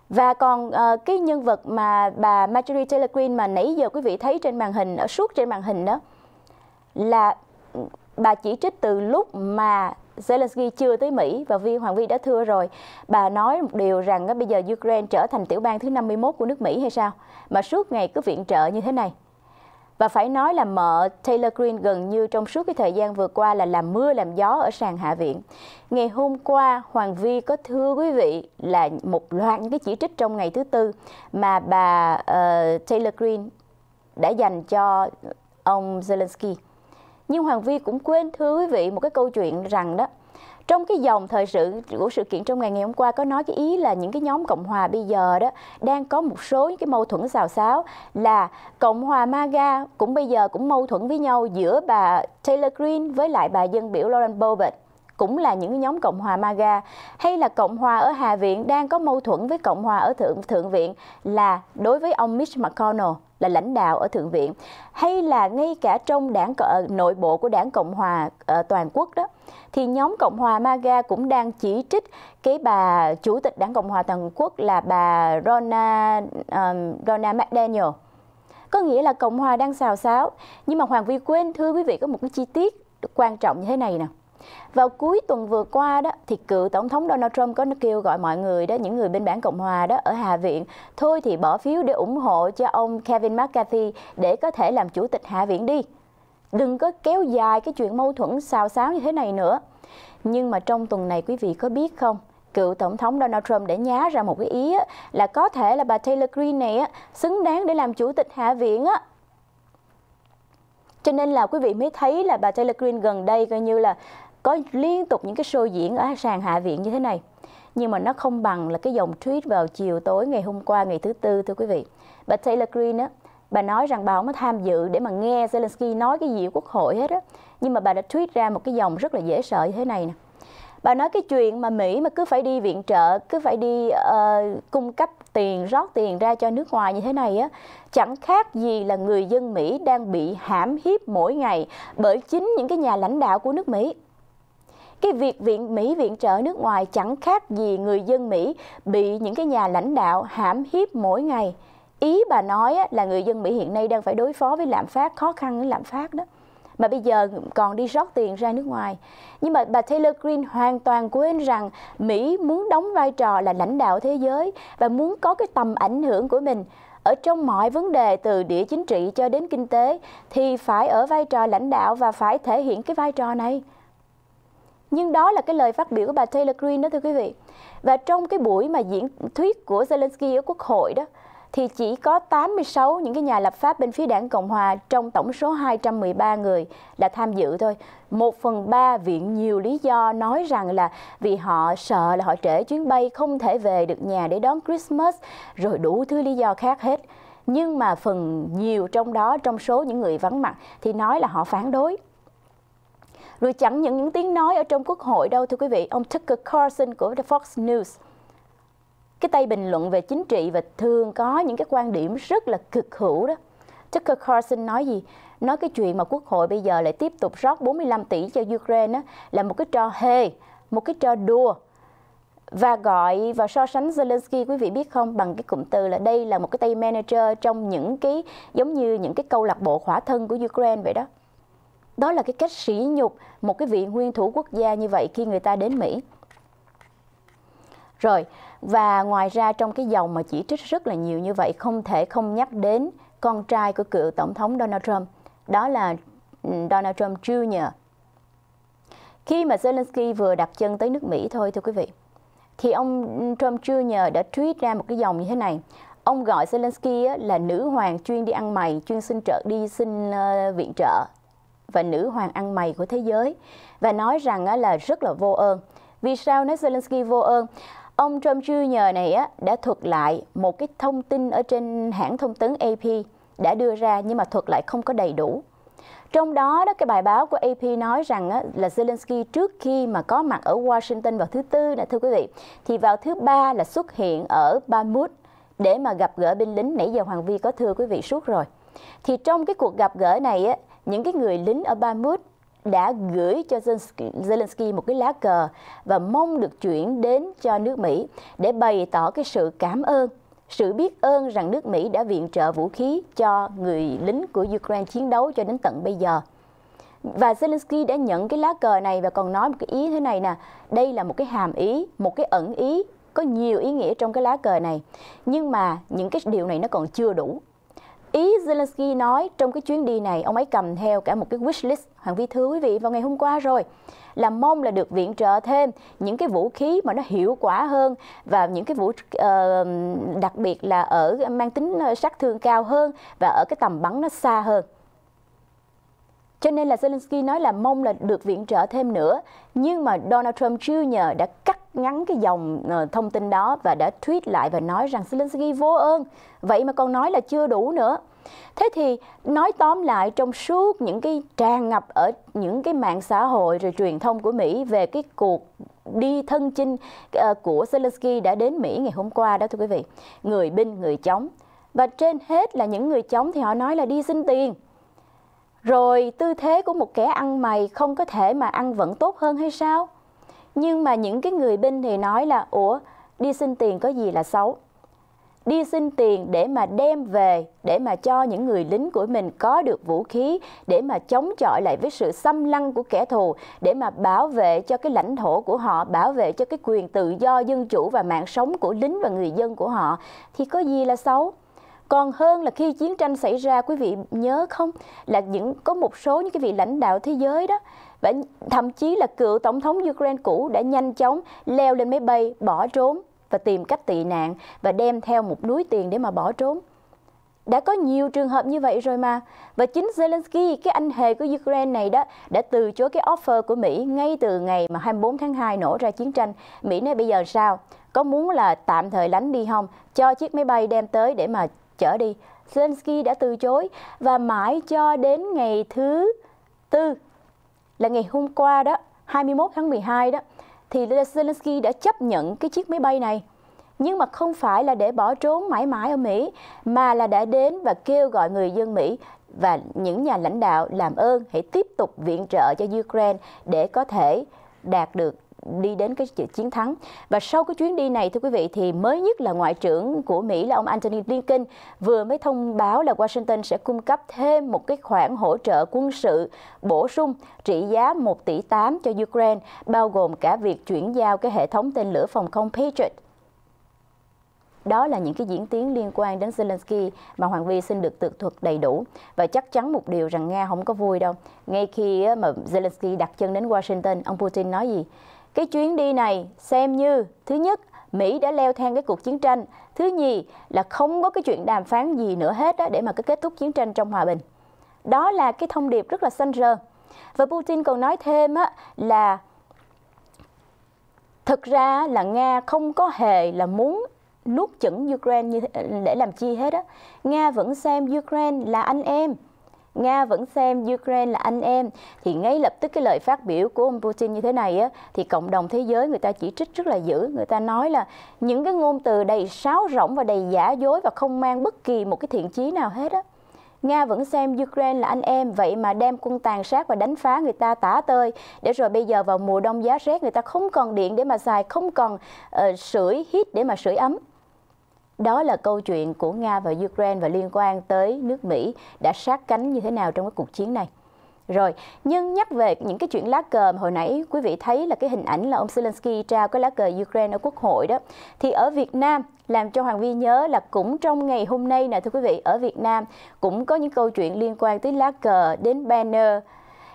Và còn uh, cái nhân vật mà bà Marjorie Taylor Greene mà nãy giờ quý vị thấy trên màn hình, ở suốt trên màn hình đó là ừ, bà chỉ trích từ lúc mà Zelensky chưa tới Mỹ và Vi Hoàng Vi đã thưa rồi. Bà nói một điều rằng bây giờ Ukraine trở thành tiểu bang thứ 51 của nước Mỹ hay sao? Mà suốt ngày cứ viện trợ như thế này. Và phải nói là mợ Taylor Green gần như trong suốt cái thời gian vừa qua là làm mưa làm gió ở sàn Hạ viện. Ngày hôm qua, Hoàng Vi có thưa quý vị là một loạt những cái chỉ trích trong ngày thứ tư mà bà uh, Taylor Green đã dành cho ông Zelensky nhưng Hoàng Vi cũng quên thưa quý vị một cái câu chuyện rằng đó trong cái dòng thời sự của sự kiện trong ngày ngày hôm qua có nói cái ý là những cái nhóm cộng hòa bây giờ đó đang có một số những cái mâu thuẫn xào xáo là cộng hòa MAGA cũng bây giờ cũng mâu thuẫn với nhau giữa bà Taylor Green với lại bà dân biểu Lauren Boebert cũng là những nhóm Cộng hòa MAGA hay là Cộng hòa ở Hạ viện đang có mâu thuẫn với Cộng hòa ở Thượng Thượng viện là đối với ông Mitch McConnell là lãnh đạo ở thượng viện hay là ngay cả trong đảng nội bộ của đảng cộng hòa ờ, toàn quốc đó thì nhóm cộng hòa maga cũng đang chỉ trích cái bà chủ tịch đảng cộng hòa toàn quốc là bà rona um, rona mcdaniel có nghĩa là cộng hòa đang xào xáo nhưng mà hoàng vi quên thưa quý vị có một cái chi tiết quan trọng như thế này nè vào cuối tuần vừa qua đó thì cựu tổng thống Donald Trump có kêu gọi mọi người đó những người bên đảng Cộng hòa đó ở Hạ viện thôi thì bỏ phiếu để ủng hộ cho ông Kevin McCarthy để có thể làm chủ tịch Hạ viện đi. Đừng có kéo dài cái chuyện mâu thuẫn xào xáo như thế này nữa. Nhưng mà trong tuần này quý vị có biết không? cựu tổng thống Donald Trump đã nhá ra một cái ý là có thể là bà Taylor Greene này xứng đáng để làm chủ tịch Hạ viện á. Cho nên là quý vị mới thấy là bà Taylor Greene gần đây coi như là có liên tục những cái show diễn ở sàn hạ viện như thế này nhưng mà nó không bằng là cái dòng tweet vào chiều tối ngày hôm qua ngày thứ tư thưa quý vị bà Taylor Green á bà nói rằng bà không có tham dự để mà nghe Zelensky nói cái gì ở quốc hội hết á nhưng mà bà đã tweet ra một cái dòng rất là dễ sợ như thế này nè bà nói cái chuyện mà Mỹ mà cứ phải đi viện trợ, cứ phải đi uh, cung cấp tiền, rót tiền ra cho nước ngoài như thế này á, chẳng khác gì là người dân Mỹ đang bị hãm hiếp mỗi ngày bởi chính những cái nhà lãnh đạo của nước Mỹ cái việc viện Mỹ viện trợ nước ngoài chẳng khác gì người dân Mỹ bị những cái nhà lãnh đạo hãm hiếp mỗi ngày. Ý bà nói là người dân Mỹ hiện nay đang phải đối phó với lạm phát, khó khăn với lạm phát đó mà bây giờ còn đi rót tiền ra nước ngoài. Nhưng mà bà Taylor Green hoàn toàn quên rằng Mỹ muốn đóng vai trò là lãnh đạo thế giới và muốn có cái tầm ảnh hưởng của mình ở trong mọi vấn đề từ địa chính trị cho đến kinh tế thì phải ở vai trò lãnh đạo và phải thể hiện cái vai trò này nhưng đó là cái lời phát biểu của bà Taylor Green đó thưa quý vị. Và trong cái buổi mà diễn thuyết của Zelensky ở Quốc hội đó thì chỉ có 86 những cái nhà lập pháp bên phía đảng Cộng Hòa trong tổng số 213 người là tham dự thôi. một phần ba viện nhiều lý do nói rằng là vì họ sợ là họ trễ chuyến bay không thể về được nhà để đón Christmas rồi đủ thứ lý do khác hết. Nhưng mà phần nhiều trong đó trong số những người vắng mặt thì nói là họ phản đối rồi chẳng những những tiếng nói ở trong quốc hội đâu thưa quý vị ông Tucker Carlson của The Fox News cái tay bình luận về chính trị và thường có những cái quan điểm rất là cực hữu đó Tucker Carlson nói gì nói cái chuyện mà quốc hội bây giờ lại tiếp tục rót 45 tỷ cho Ukraine đó, là một cái trò hề một cái trò đùa và gọi và so sánh Zelensky quý vị biết không bằng cái cụm từ là đây là một cái tay manager trong những cái giống như những cái câu lạc bộ khỏa thân của Ukraine vậy đó đó là cái cách sỉ nhục một cái vị nguyên thủ quốc gia như vậy khi người ta đến Mỹ. Rồi, và ngoài ra trong cái dòng mà chỉ trích rất là nhiều như vậy không thể không nhắc đến con trai của cựu tổng thống Donald Trump, đó là ừ, Donald Trump Jr. Khi mà Zelensky vừa đặt chân tới nước Mỹ thôi thưa quý vị, thì ông Trump Jr. đã tweet ra một cái dòng như thế này. Ông gọi Zelensky là nữ hoàng chuyên đi ăn mày, chuyên xin trợ đi xin ờ, viện trợ và nữ hoàng ăn mày của thế giới và nói rằng là rất là vô ơn. Vì sao nói Zelensky vô ơn? Ông Trump Jr. này á, đã thuật lại một cái thông tin ở trên hãng thông tấn AP đã đưa ra nhưng mà thuật lại không có đầy đủ. Trong đó, đó cái bài báo của AP nói rằng là Zelensky trước khi mà có mặt ở Washington vào thứ Tư, nè thưa quý vị, thì vào thứ Ba là xuất hiện ở Bamut để mà gặp gỡ binh lính nãy giờ Hoàng Vi có thưa quý vị suốt rồi. Thì trong cái cuộc gặp gỡ này á, những cái người lính ở Bakhmut đã gửi cho Zelensky một cái lá cờ và mong được chuyển đến cho nước Mỹ để bày tỏ cái sự cảm ơn, sự biết ơn rằng nước Mỹ đã viện trợ vũ khí cho người lính của Ukraine chiến đấu cho đến tận bây giờ. Và Zelensky đã nhận cái lá cờ này và còn nói một cái ý thế này nè, đây là một cái hàm ý, một cái ẩn ý, có nhiều ý nghĩa trong cái lá cờ này. Nhưng mà những cái điều này nó còn chưa đủ Ý Zelensky nói trong cái chuyến đi này, ông ấy cầm theo cả một cái wish list, Hoàng Vi thứ, quý vị, vào ngày hôm qua rồi, là mong là được viện trợ thêm những cái vũ khí mà nó hiệu quả hơn và những cái vũ uh, đặc biệt là ở mang tính ờ, sát thương cao hơn và ở cái tầm bắn nó xa hơn. Cho nên là Zelensky nói là mong là được viện trợ thêm nữa, nhưng mà Donald Trump chưa Jr. đã cắt ngắn cái dòng ờ, thông tin đó và đã tweet lại và nói rằng Zelensky vô ơn. Vậy mà còn nói là chưa đủ nữa. Thế thì nói tóm lại trong suốt những cái tràn ngập ở những cái mạng xã hội rồi truyền thông của Mỹ về cái cuộc đi thân chinh ờ, của Zelensky đã đến Mỹ ngày hôm qua đó thưa quý vị. Người binh, người chống. Và trên hết là những người chống thì họ nói là đi xin tiền. Rồi tư thế của một kẻ ăn mày không có thể mà ăn vẫn tốt hơn hay sao? Nhưng mà những cái người bên thì nói là Ủa, đi xin tiền có gì là xấu? Đi xin tiền để mà đem về, để mà cho những người lính của mình có được vũ khí, để mà chống chọi lại với sự xâm lăng của kẻ thù, để mà bảo vệ cho cái lãnh thổ của họ, bảo vệ cho cái quyền tự do, dân chủ và mạng sống của lính và người dân của họ, thì có gì là xấu? còn hơn là khi chiến tranh xảy ra quý vị nhớ không là những có một số những cái vị lãnh đạo thế giới đó và thậm chí là cựu tổng thống Ukraine cũ đã nhanh chóng leo lên máy bay bỏ trốn và tìm cách tị nạn và đem theo một núi tiền để mà bỏ trốn. Đã có nhiều trường hợp như vậy rồi mà. Và chính Zelensky, cái anh hề của Ukraine này đó, đã từ chối cái offer của Mỹ ngay từ ngày mà 24 tháng 2 nổ ra chiến tranh. Mỹ nói bây giờ sao? Có muốn là tạm thời lánh đi không? Cho chiếc máy bay đem tới để mà chở đi. Zelensky đã từ chối và mãi cho đến ngày thứ tư là ngày hôm qua đó, 21 tháng 12 đó, thì Zelensky đã chấp nhận cái chiếc máy bay này. Nhưng mà không phải là để bỏ trốn mãi mãi ở Mỹ, mà là đã đến và kêu gọi người dân Mỹ và những nhà lãnh đạo làm ơn hãy tiếp tục viện trợ cho Ukraine để có thể đạt được đi đến cái chiến thắng. Và sau cái chuyến đi này thưa quý vị thì mới nhất là Ngoại trưởng của Mỹ là ông Antony Blinken vừa mới thông báo là Washington sẽ cung cấp thêm một cái khoản hỗ trợ quân sự bổ sung trị giá 1 tỷ 8 cho Ukraine, bao gồm cả việc chuyển giao cái hệ thống tên lửa phòng không Patriot đó là những cái diễn tiến liên quan đến Zelensky mà Hoàng Vi xin được tường thuật đầy đủ. Và chắc chắn một điều rằng Nga không có vui đâu. Ngay khi mà Zelensky đặt chân đến Washington, ông Putin nói gì? Cái chuyến đi này xem như thứ nhất Mỹ đã leo thang cái cuộc chiến tranh, thứ nhì là không có cái chuyện đàm phán gì nữa hết đó để mà cái kết thúc chiến tranh trong hòa bình. Đó là cái thông điệp rất là xanh rơ. Và Putin còn nói thêm á, là thực ra là Nga không có hề là muốn nuốt chửng Ukraine như để làm chi hết á. Nga vẫn xem Ukraine là anh em, Nga vẫn xem Ukraine là anh em thì ngay lập tức cái lời phát biểu của ông Putin như thế này á, thì cộng đồng thế giới người ta chỉ trích rất là dữ người ta nói là những cái ngôn từ đầy sáo rỗng và đầy giả dối và không mang bất kỳ một cái thiện chí nào hết á. Nga vẫn xem Ukraine là anh em, vậy mà đem quân tàn sát và đánh phá người ta tả tơi. Để rồi bây giờ vào mùa đông giá rét, người ta không còn điện để mà xài, không còn uh, sưởi hít để mà sưởi ấm. Đó là câu chuyện của Nga và Ukraine và liên quan tới nước Mỹ đã sát cánh như thế nào trong cái cuộc chiến này. Rồi, nhưng nhắc về những cái chuyện lá cờ mà hồi nãy quý vị thấy là cái hình ảnh là ông Zelensky trao cái lá cờ Ukraine ở Quốc hội đó. Thì ở Việt Nam, làm cho Hoàng Vi nhớ là cũng trong ngày hôm nay nè thưa quý vị, ở Việt Nam cũng có những câu chuyện liên quan tới lá cờ đến banner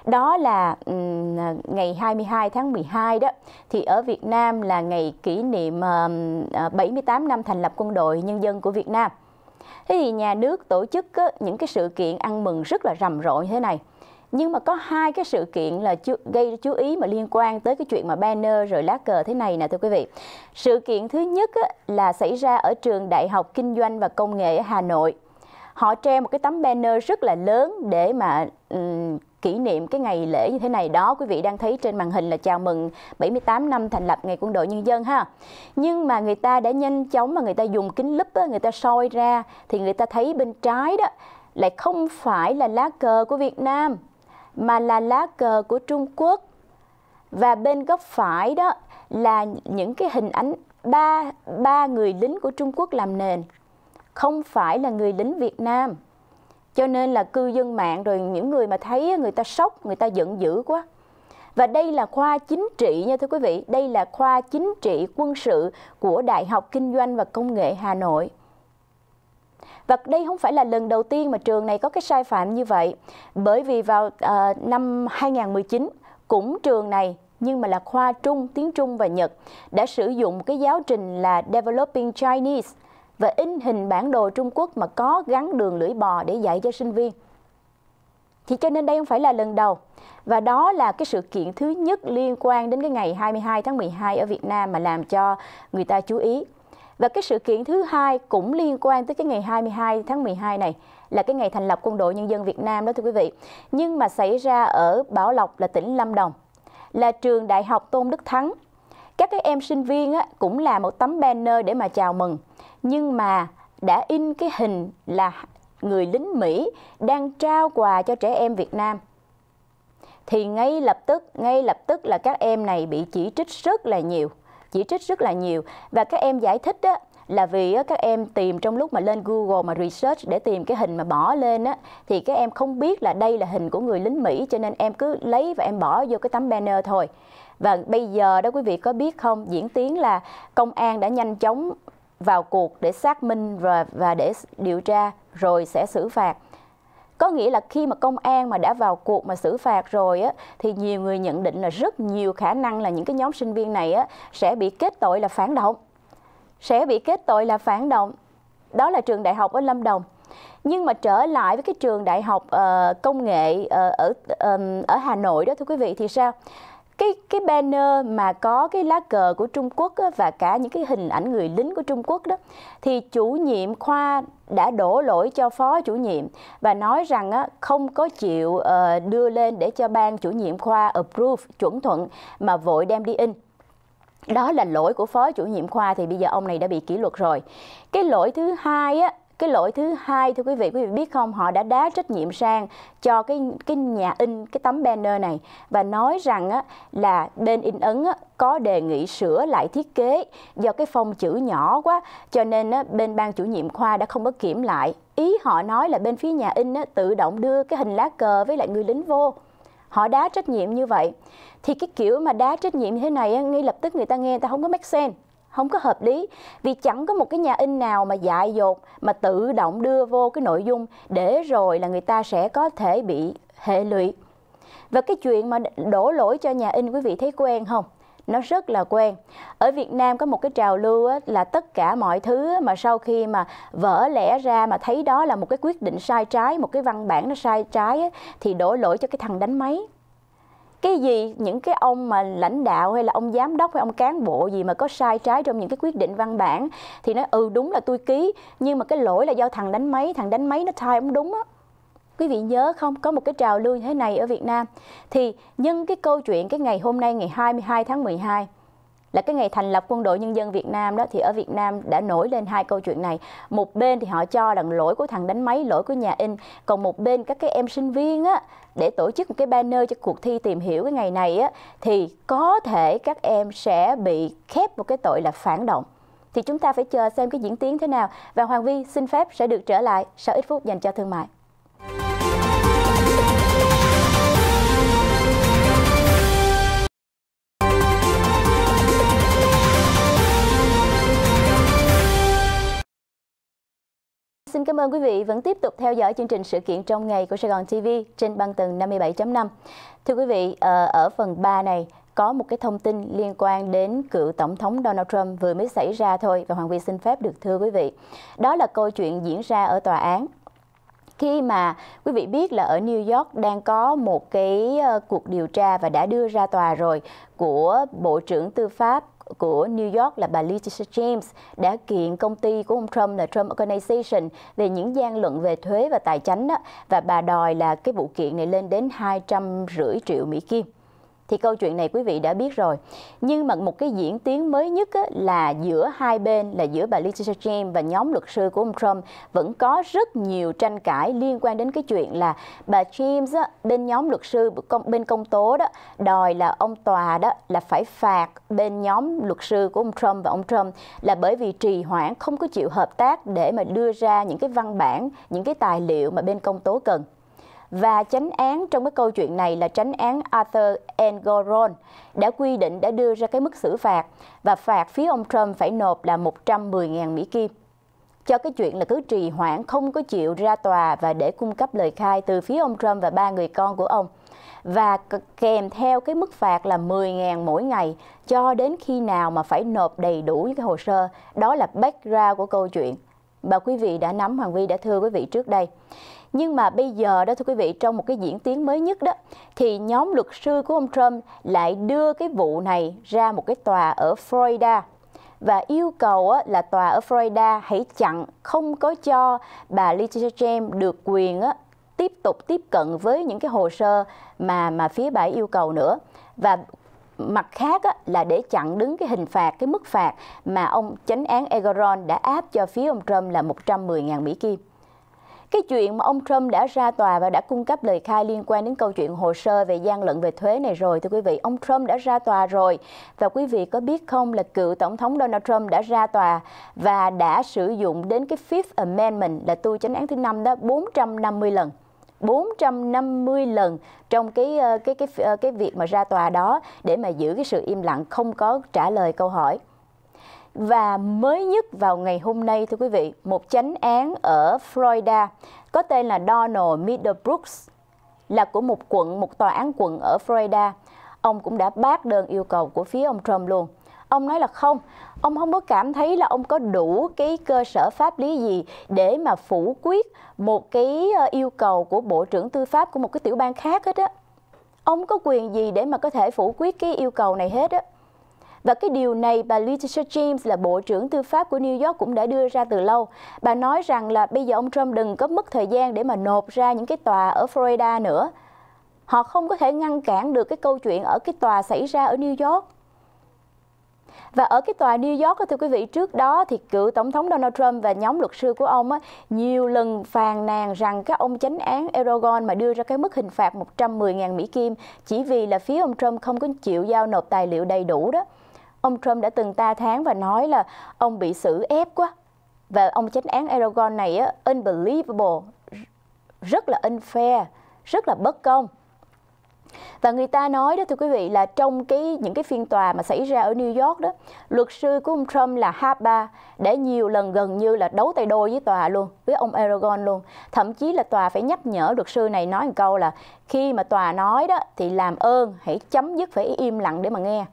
đó là um, ngày 22 tháng 12 đó thì ở Việt Nam là ngày kỷ niệm uh, 78 à, năm thành lập quân đội nhân dân của Việt Nam. Thế thì nhà nước tổ chức uh, những cái sự kiện ăn mừng rất là rầm rộ như thế này. Nhưng mà có hai cái sự kiện là chú, gây chú ý mà liên quan tới cái chuyện mà banner rồi lá cờ thế này nè thưa quý vị. Sự kiện thứ nhất là xảy ra ở trường Đại học Kinh doanh và Công nghệ ở Hà Nội. Họ treo một cái tấm banner rất là lớn để mà um, kỷ niệm cái ngày lễ như thế này đó quý vị đang thấy trên màn hình là chào mừng 78 năm thành lập ngày quân đội nhân dân ha nhưng mà người ta đã nhanh chóng mà người ta dùng kính lúp á, người ta soi ra thì người ta thấy bên trái đó lại không phải là lá cờ của Việt Nam mà là lá cờ của Trung Quốc và bên góc phải đó là những cái hình ảnh ba ba người lính của Trung Quốc làm nền không phải là người lính Việt Nam cho nên là cư dân mạng rồi những người mà thấy người ta sốc người ta giận dữ quá và đây là khoa chính trị nha thưa quý vị đây là khoa chính trị quân sự của đại học kinh doanh và công nghệ hà nội và đây không phải là lần đầu tiên mà trường này có cái sai phạm như vậy bởi vì vào uh, năm 2019 cũng trường này nhưng mà là khoa Trung, tiếng Trung và Nhật đã sử dụng cái giáo trình là Developing Chinese và in hình bản đồ Trung Quốc mà có gắn đường lưỡi bò để dạy cho sinh viên. Thì cho nên đây không phải là lần đầu. Và đó là cái sự kiện thứ nhất liên quan đến cái ngày 22 tháng 12 ở Việt Nam mà làm cho người ta chú ý. Và cái sự kiện thứ hai cũng liên quan tới cái ngày 22 tháng 12 này là cái ngày thành lập Quân đội Nhân dân Việt Nam đó thưa quý vị. Nhưng mà xảy ra ở Bảo Lộc là tỉnh Lâm Đồng, là trường Đại học Tôn Đức Thắng. Các cái em sinh viên cũng là một tấm banner để mà chào mừng nhưng mà đã in cái hình là người lính Mỹ đang trao quà cho trẻ em Việt Nam thì ngay lập tức ngay lập tức là các em này bị chỉ trích rất là nhiều chỉ trích rất là nhiều và các em giải thích đó là vì các em tìm trong lúc mà lên Google mà research để tìm cái hình mà bỏ lên á thì các em không biết là đây là hình của người lính Mỹ cho nên em cứ lấy và em bỏ vô cái tấm banner thôi. Và bây giờ đó quý vị có biết không, diễn tiến là công an đã nhanh chóng vào cuộc để xác minh và, và để điều tra rồi sẽ xử phạt có nghĩa là khi mà công an mà đã vào cuộc mà xử phạt rồi á thì nhiều người nhận định là rất nhiều khả năng là những cái nhóm sinh viên này á sẽ bị kết tội là phản động sẽ bị kết tội là phản động đó là trường đại học ở lâm đồng nhưng mà trở lại với cái trường đại học uh, công nghệ uh, ở uh, ở hà nội đó thưa quý vị thì sao cái cái banner mà có cái lá cờ của Trung Quốc á, và cả những cái hình ảnh người lính của Trung Quốc đó thì chủ nhiệm khoa đã đổ lỗi cho phó chủ nhiệm và nói rằng á, không có chịu uh, đưa lên để cho ban chủ nhiệm khoa approve chuẩn thuận mà vội đem đi in đó là lỗi của phó chủ nhiệm khoa thì bây giờ ông này đã bị kỷ luật rồi cái lỗi thứ hai á, cái lỗi thứ hai thưa quý vị quý vị biết không họ đã đá trách nhiệm sang cho cái cái nhà in cái tấm banner này và nói rằng á, là bên in ấn á, có đề nghị sửa lại thiết kế do cái phong chữ nhỏ quá cho nên á, bên ban chủ nhiệm khoa đã không có kiểm lại ý họ nói là bên phía nhà in á, tự động đưa cái hình lá cờ với lại người lính vô họ đá trách nhiệm như vậy thì cái kiểu mà đá trách nhiệm như thế này ngay lập tức người ta nghe người ta không có make sense không có hợp lý vì chẳng có một cái nhà in nào mà dại dột mà tự động đưa vô cái nội dung để rồi là người ta sẽ có thể bị hệ lụy và cái chuyện mà đổ lỗi cho nhà in quý vị thấy quen không nó rất là quen ở Việt Nam có một cái trào lưu là tất cả mọi thứ mà sau khi mà vỡ lẽ ra mà thấy đó là một cái quyết định sai trái một cái văn bản nó sai trái thì đổ lỗi cho cái thằng đánh máy cái gì những cái ông mà lãnh đạo hay là ông giám đốc hay ông cán bộ gì mà có sai trái trong những cái quyết định văn bản thì nói ừ đúng là tôi ký nhưng mà cái lỗi là do thằng đánh máy thằng đánh máy nó sai không đúng á quý vị nhớ không có một cái trào lưu như thế này ở Việt Nam thì nhân cái câu chuyện cái ngày hôm nay ngày 22 tháng 12 là cái ngày thành lập quân đội nhân dân Việt Nam đó thì ở Việt Nam đã nổi lên hai câu chuyện này một bên thì họ cho rằng lỗi của thằng đánh máy lỗi của nhà in còn một bên các cái em sinh viên á để tổ chức một cái banner cho cuộc thi tìm hiểu cái ngày này á thì có thể các em sẽ bị khép một cái tội là phản động thì chúng ta phải chờ xem cái diễn tiến thế nào và Hoàng Vi xin phép sẽ được trở lại sau ít phút dành cho thương mại. Xin cảm ơn quý vị vẫn tiếp tục theo dõi chương trình sự kiện trong ngày của Sài Gòn TV trên băng tầng 57.5. Thưa quý vị, ờ, ở phần 3 này có một cái thông tin liên quan đến cựu tổng thống Donald Trump vừa mới xảy ra thôi và Hoàng Vi xin phép được thưa quý vị. Đó là câu chuyện diễn ra ở tòa án khi mà quý vị biết là ở New York đang có một cái ờ, cuộc điều tra và đã đưa ra tòa rồi của Bộ trưởng Tư pháp của New York là bà Letitia James đã kiện công ty của ông Trump là Trump Organization về những gian luận về thuế và tài chính đó, và bà đòi là cái vụ kiện này lên đến 250 triệu Mỹ Kim thì câu chuyện này quý vị đã biết rồi nhưng mà một cái diễn tiến mới nhất là giữa hai bên là giữa bà Letitia James và nhóm luật sư của ông Trump vẫn có rất nhiều tranh cãi liên quan đến cái chuyện là bà James bên nhóm luật sư bên công tố đó đòi là ông tòa đó là phải phạt bên nhóm luật sư của ông Trump và ông Trump là bởi vì trì hoãn không có chịu hợp tác để mà đưa ra những cái văn bản những cái tài liệu mà bên công tố cần và tránh án trong cái câu chuyện này là tránh án Arthur Engoron đã quy định đã đưa ra cái mức xử phạt và phạt phía ông Trump phải nộp là 110.000 Mỹ Kim cho cái chuyện là cứ trì hoãn không có chịu ra tòa và để cung cấp lời khai từ phía ông Trump và ba người con của ông và kèm theo cái mức phạt là 10.000 mỗi ngày cho đến khi nào mà phải nộp đầy đủ những cái hồ sơ. Đó là background của câu chuyện. Bà quý vị đã nắm, Hoàng Vi đã thưa quý vị trước đây. Nhưng mà bây giờ đó thưa quý vị, trong một cái diễn tiến mới nhất đó, thì nhóm luật sư của ông Trump lại đưa cái vụ này ra một cái tòa ở Florida và yêu cầu là tòa ở Florida hãy chặn không có cho bà Letitia James được quyền tiếp tục tiếp cận với những cái hồ sơ mà mà phía bà yêu cầu nữa và mặt khác là để chặn đứng cái hình phạt, cái mức phạt mà ông chánh án Egoron đã áp cho phía ông Trump là 110.000 Mỹ Kim. Cái chuyện mà ông Trump đã ra tòa và đã cung cấp lời khai liên quan đến câu chuyện hồ sơ về gian lận về thuế này rồi, thưa quý vị, ông Trump đã ra tòa rồi. Và quý vị có biết không là cựu Tổng thống Donald Trump đã ra tòa và đã sử dụng đến cái Fifth Amendment là tu chánh án thứ năm đó 450 lần. 450 lần trong cái ờ, cái cái ờ, cái việc mà ra tòa đó để mà giữ cái sự im lặng không có trả lời câu hỏi. Và mới nhất vào ngày hôm nay thưa quý vị, một chánh án ở Florida có tên là Donald Middlebrooks là của một quận, một tòa án quận ở Florida. Ông cũng đã bác đơn yêu cầu của phía ông Trump luôn. Ông nói là không, ông không có cảm thấy là ông có đủ cái cơ sở pháp lý gì để mà phủ quyết một cái ờ, yêu cầu của Bộ trưởng Tư pháp của một cái tiểu bang khác hết á. Ông có quyền gì để mà có thể phủ quyết cái yêu cầu này hết á. Và cái điều này bà Letitia James là Bộ trưởng Tư pháp của New York cũng đã đưa ra từ lâu. Bà nói rằng là bây giờ ông Trump đừng có mất thời gian để mà nộp ra những cái tòa ở Florida nữa. Họ không có thể ngăn cản được cái câu chuyện ở cái tòa xảy ra ở New York. Và ở cái tòa New York, thưa quý vị, trước đó thì cựu Tổng thống Donald Trump và nhóm luật sư của ông á, nhiều lần phàn nàn rằng các ông chánh án Erdogan mà đưa ra cái mức hình phạt 110.000 Mỹ Kim chỉ vì là phía ông Trump không có chịu giao nộp tài liệu đầy đủ đó ông Trump đã từng ta tháng và nói là ông bị xử ép quá. Và ông chánh án Aragon này á, unbelievable, rất là unfair, rất là bất công. Và người ta nói đó thưa quý vị là trong cái những cái phiên tòa mà xảy ra ở New York đó, luật sư của ông Trump là Harper đã nhiều lần gần như là đấu tay đôi với tòa luôn, với ông Aragon luôn. Thậm chí là tòa phải nhắc nhở luật sư này nói một câu là khi mà tòa nói đó thì làm ơn hãy chấm dứt phải im lặng để mà nghe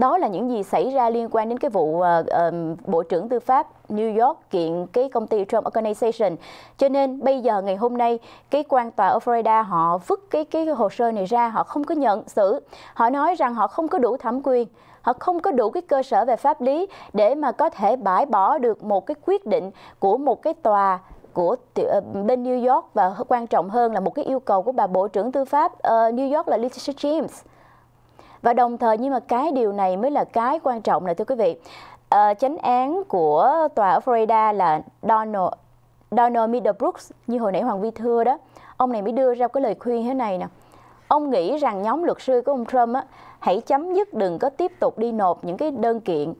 đó là những gì xảy ra liên quan đến cái vụ uh, uh, Bộ trưởng Tư pháp New York kiện cái công ty Trump Organization. Cho nên bây giờ ngày hôm nay cái quan tòa ở Florida họ vứt cái cái hồ sơ này ra, họ không có nhận xử. Họ nói rằng họ không có đủ thẩm quyền họ không có đủ cái cơ sở về pháp lý để mà có thể bãi bỏ được một cái quyết định của một cái tòa của ờ, bên New York và quan trọng hơn là một cái yêu cầu của bà Bộ trưởng Tư pháp uh, New York là Letitia James và đồng thời nhưng mà cái điều này mới là cái quan trọng này thưa quý vị à, chánh án của tòa ở Florida là Donald Donald Middlebrooks như hồi nãy Hoàng Vi thưa đó ông này mới đưa ra cái lời khuyên thế này nè ông nghĩ rằng nhóm luật sư của ông Trump á, hãy chấm dứt đừng có tiếp tục đi nộp những cái đơn kiện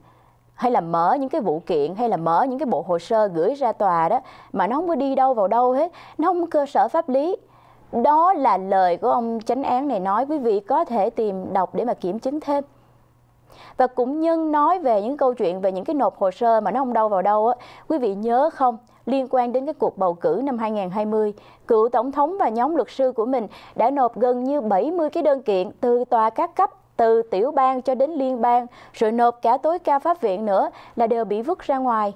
hay là mở những cái vụ kiện hay là mở những cái bộ hồ sơ gửi ra tòa đó mà nó không có đi đâu vào đâu hết nó không có cơ sở pháp lý đó là lời của ông chánh án này nói quý vị có thể tìm đọc để mà kiểm chứng thêm và cũng nhân nói về những câu chuyện về những cái nộp hồ sơ mà nó không đâu vào đâu á, quý vị nhớ không? Liên quan đến cái cuộc bầu cử năm 2020, cựu tổng thống và nhóm luật sư của mình đã nộp gần như 70 cái đơn kiện từ tòa các cấp từ tiểu bang cho đến liên bang, rồi nộp cả tối cao pháp viện nữa là đều bị vứt ra ngoài.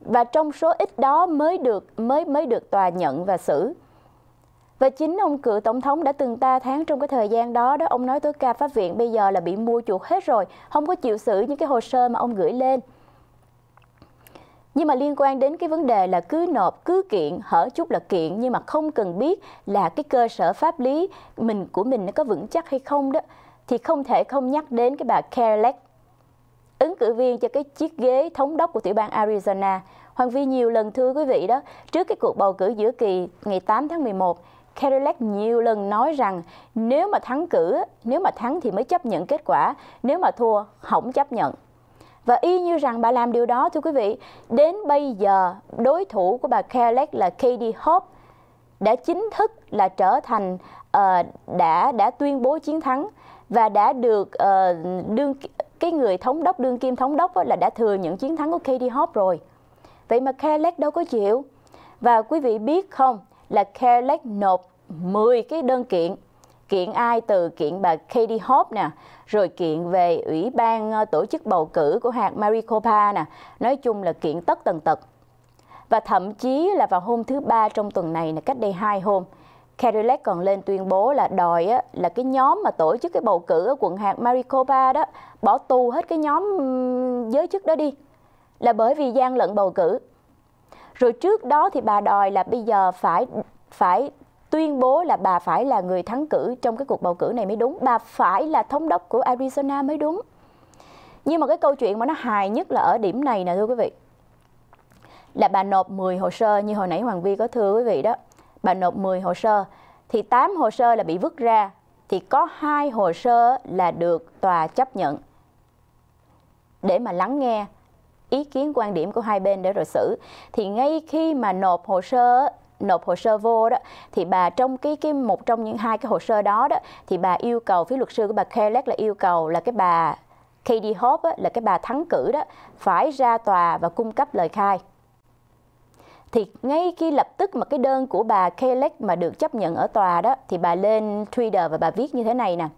Và trong số ít đó mới được mới mới được tòa nhận và xử. Và chính ông cựu tổng thống đã từng 3 tháng trong cái thời gian đó đó ông nói tối ca pháp viện bây giờ là bị mua chuộc hết rồi, không có chịu xử những cái hồ sơ mà ông gửi lên. Nhưng mà liên quan đến cái vấn đề là cứ nộp, cứ kiện, hở chút là kiện nhưng mà không cần biết là cái cơ sở pháp lý mình của mình nó có vững chắc hay không đó thì không thể không nhắc đến cái bà Kerlek ứng cử viên cho cái chiếc ghế thống đốc của tiểu bang Arizona. Hoàng Vi nhiều lần thưa quý vị đó, trước cái cuộc bầu cử giữa kỳ ngày 8 tháng 11 Cadillac nhiều lần nói rằng nếu mà thắng cử, nếu mà thắng thì mới chấp nhận kết quả, nếu mà thua không chấp nhận. Và y như rằng bà làm điều đó thưa quý vị, đến bây giờ đối thủ của bà Cadillac là Katie Hope đã chính thức là trở thành uh, đã đã tuyên bố chiến thắng và đã được uh, đương cái người thống đốc đương kim thống đốc là đã thừa nhận chiến thắng của Katie Hope rồi. Vậy mà Cadillac đâu có chịu. Và quý vị biết không, là Kerlake nộp 10 cái đơn kiện kiện ai từ kiện bà Katie Hope nè, rồi kiện về ủy ban ờ, tổ chức bầu cử của hạt Maricopa nè, nói chung là kiện tất tần tật. Và thậm chí là vào hôm thứ ba trong tuần này là cách đây hai hôm, Cadillac còn lên tuyên bố là đòi á, là cái nhóm mà tổ chức cái bầu cử ở quận hạt Maricopa đó bỏ tù hết cái nhóm giới chức đó đi là bởi vì gian lận bầu cử rồi trước đó thì bà đòi là bây giờ phải phải tuyên bố là bà phải là người thắng cử trong cái cuộc bầu cử này mới đúng, bà phải là thống đốc của Arizona mới đúng. Nhưng mà cái câu chuyện mà nó hài nhất là ở điểm này nè thưa quý vị. Là bà nộp 10 hồ sơ như hồi nãy Hoàng Vi có thưa quý vị đó. Bà nộp 10 hồ sơ thì 8 hồ sơ là bị vứt ra thì có 2 hồ sơ là được tòa chấp nhận để mà lắng nghe ý kiến quan điểm của hai bên để rồi xử thì ngay khi mà nộp hồ sơ nộp hồ sơ vô đó thì bà trong cái cái một trong những hai cái hồ sơ đó đó thì bà yêu cầu phía luật sư của bà Kelleck là yêu cầu là cái bà Katie Hope á, là cái bà thắng cử đó phải ra tòa và cung cấp lời khai thì ngay khi lập tức mà cái đơn của bà Kelleck mà được chấp nhận ở tòa đó thì bà lên Twitter và bà viết như thế này nè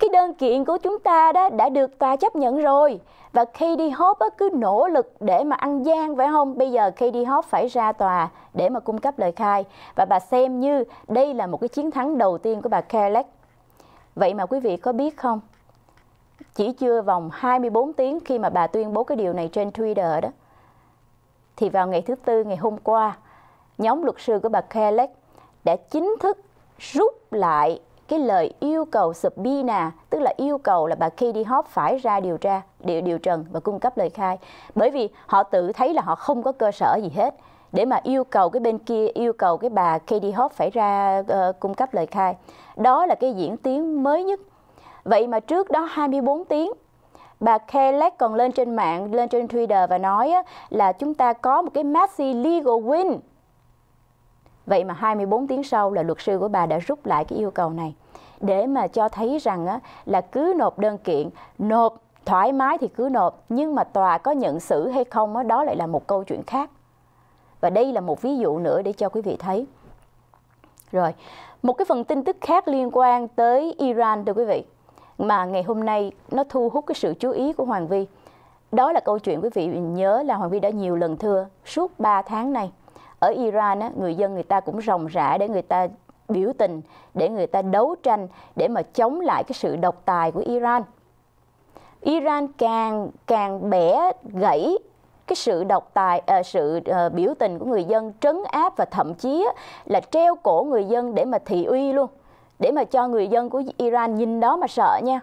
cái đơn kiện của chúng ta đó đã được tòa chấp nhận rồi và khi đi hốt cứ nỗ lực để mà ăn gian phải không bây giờ khi đi hốt phải ra tòa để mà cung cấp lời khai và bà xem như đây là một cái chiến thắng đầu tiên của bà Kerlek e vậy mà quý vị có biết không chỉ chưa vòng 24 tiếng khi mà bà tuyên bố cái điều này trên Twitter đó thì vào ngày thứ tư ngày hôm qua nhóm luật sư của bà Kerlek e đã chính thức rút lại cái lời yêu cầu subpoena, tức là yêu cầu là bà Katie Hobbs phải ra điều tra, điều, điều trần và cung cấp lời khai. Bởi vì họ tự thấy là họ không có cơ sở gì hết để mà yêu cầu cái bên kia yêu cầu cái bà Katie Hobbs phải ra uh, cung cấp lời khai. Đó là cái diễn tiến mới nhất. Vậy mà trước đó 24 tiếng bà Kellett còn lên trên mạng, lên trên Twitter và nói á, là chúng ta có một cái massive legal win Vậy mà 24 tiếng sau là luật sư của bà đã rút lại cái yêu cầu này để mà cho thấy rằng á, là cứ nộp đơn kiện, nộp thoải mái thì cứ nộp nhưng mà tòa có nhận xử hay không á, đó lại là một câu chuyện khác. Và đây là một ví dụ nữa để cho quý vị thấy. Rồi, một cái phần tin tức khác liên quan tới Iran thưa quý vị mà ngày hôm nay nó thu hút cái sự chú ý của Hoàng Vi. Đó là câu chuyện quý vị nhớ là Hoàng Vi đã nhiều lần thưa suốt 3 tháng này ở Iran người dân người ta cũng rồng rã để người ta biểu tình để người ta đấu tranh để mà chống lại cái sự độc tài của Iran Iran càng càng bẻ gãy cái sự độc tài à, sự ờ, biểu tình của người dân trấn áp và thậm chí là treo cổ người dân để mà thị uy luôn để mà cho người dân của Iran nhìn đó mà sợ nha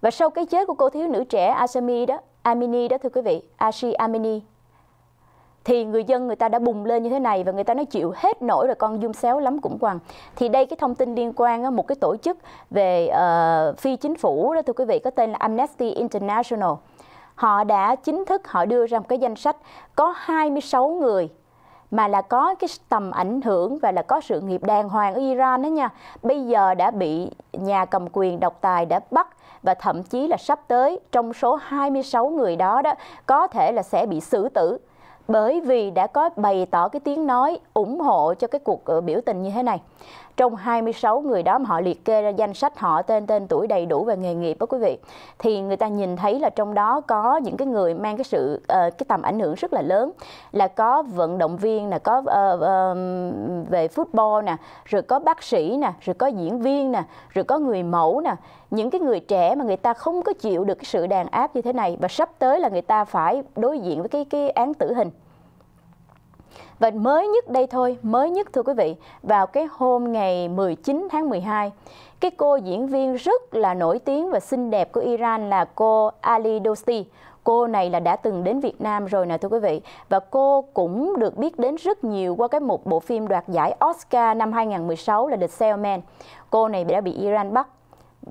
và sau cái chết của cô thiếu nữ trẻ Asami đó Amini đó thưa quý vị Ashi Amini thì người dân người ta đã bùng lên như thế này và người ta nói chịu hết nổi rồi con dung xéo lắm cũng quằn thì đây cái thông tin liên quan một cái tổ chức về uh, phi chính phủ đó thưa quý vị có tên là Amnesty International họ đã chính thức họ đưa ra một cái danh sách có 26 người mà là có cái tầm ảnh hưởng và là có sự nghiệp đàng hoàng ở Iran đó nha. Bây giờ đã bị nhà cầm quyền độc tài đã bắt và thậm chí là sắp tới trong số 26 người đó đó có thể là sẽ bị xử tử bởi vì đã có bày tỏ cái tiếng nói ủng hộ cho cái cuộc ờ, biểu tình như thế này trong 26 người đó mà họ liệt kê ra danh sách họ tên tên tuổi đầy đủ về nghề nghiệp đó quý vị thì người ta nhìn thấy là trong đó có những cái người mang cái sự uh, cái tầm ảnh hưởng rất là lớn là có vận động viên nè có uh, uh, về football nè rồi có bác sĩ nè rồi có diễn viên nè rồi có người mẫu nè những cái người trẻ mà người ta không có chịu được cái sự đàn áp như thế này và sắp tới là người ta phải đối diện với cái cái án tử hình và mới nhất đây thôi, mới nhất thưa quý vị, vào cái hôm ngày 19 tháng 12, cái cô diễn viên rất là nổi tiếng và xinh đẹp của Iran là cô Ali Dosti. Cô này là đã từng đến Việt Nam rồi nè thưa quý vị Và cô cũng được biết đến rất nhiều qua cái một bộ phim đoạt giải Oscar năm 2016 là The Salesman Cô này đã bị Iran bắt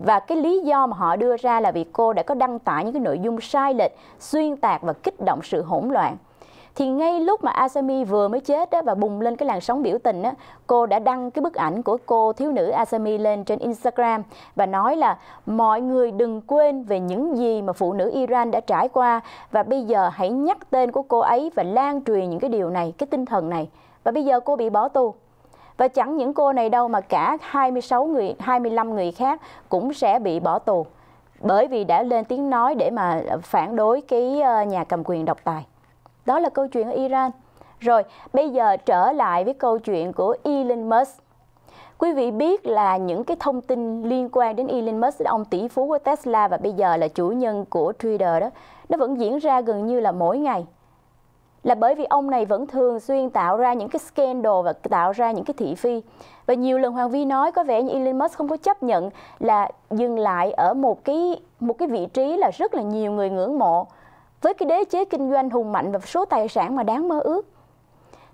và cái lý do mà họ đưa ra là vì cô đã có đăng tải những cái nội dung sai lệch, xuyên tạc và kích động sự hỗn loạn thì ngay lúc mà Asami vừa mới chết đó và bùng lên cái làn sóng biểu tình đó cô đã đăng cái bức ảnh của cô thiếu nữ Asami lên trên Instagram và nói là mọi người đừng quên về những gì mà phụ nữ Iran đã trải qua và bây giờ hãy nhắc tên của cô ấy và lan truyền những cái điều này, cái tinh thần này. Và bây giờ cô bị bỏ tù. Và chẳng những cô này đâu mà cả 26 người, 25 người khác cũng sẽ bị bỏ tù bởi vì đã lên tiếng nói để mà phản đối cái ờ, nhà cầm quyền độc tài. Đó là câu chuyện ở Iran. Rồi, bây giờ trở lại với câu chuyện của Elon Musk. Quý vị biết là những cái thông tin liên quan đến Elon Musk, ông tỷ phú của Tesla và bây giờ là chủ nhân của Twitter đó, nó vẫn diễn ra gần như là mỗi ngày. Là bởi vì ông này vẫn thường xuyên tạo ra những cái scandal và tạo ra những cái thị phi. Và nhiều lần Hoàng Vi nói có vẻ như Elon Musk không có chấp nhận là dừng lại ở một cái một cái vị trí là rất là nhiều người ngưỡng mộ với cái đế chế kinh doanh hùng mạnh và số tài sản mà đáng mơ ước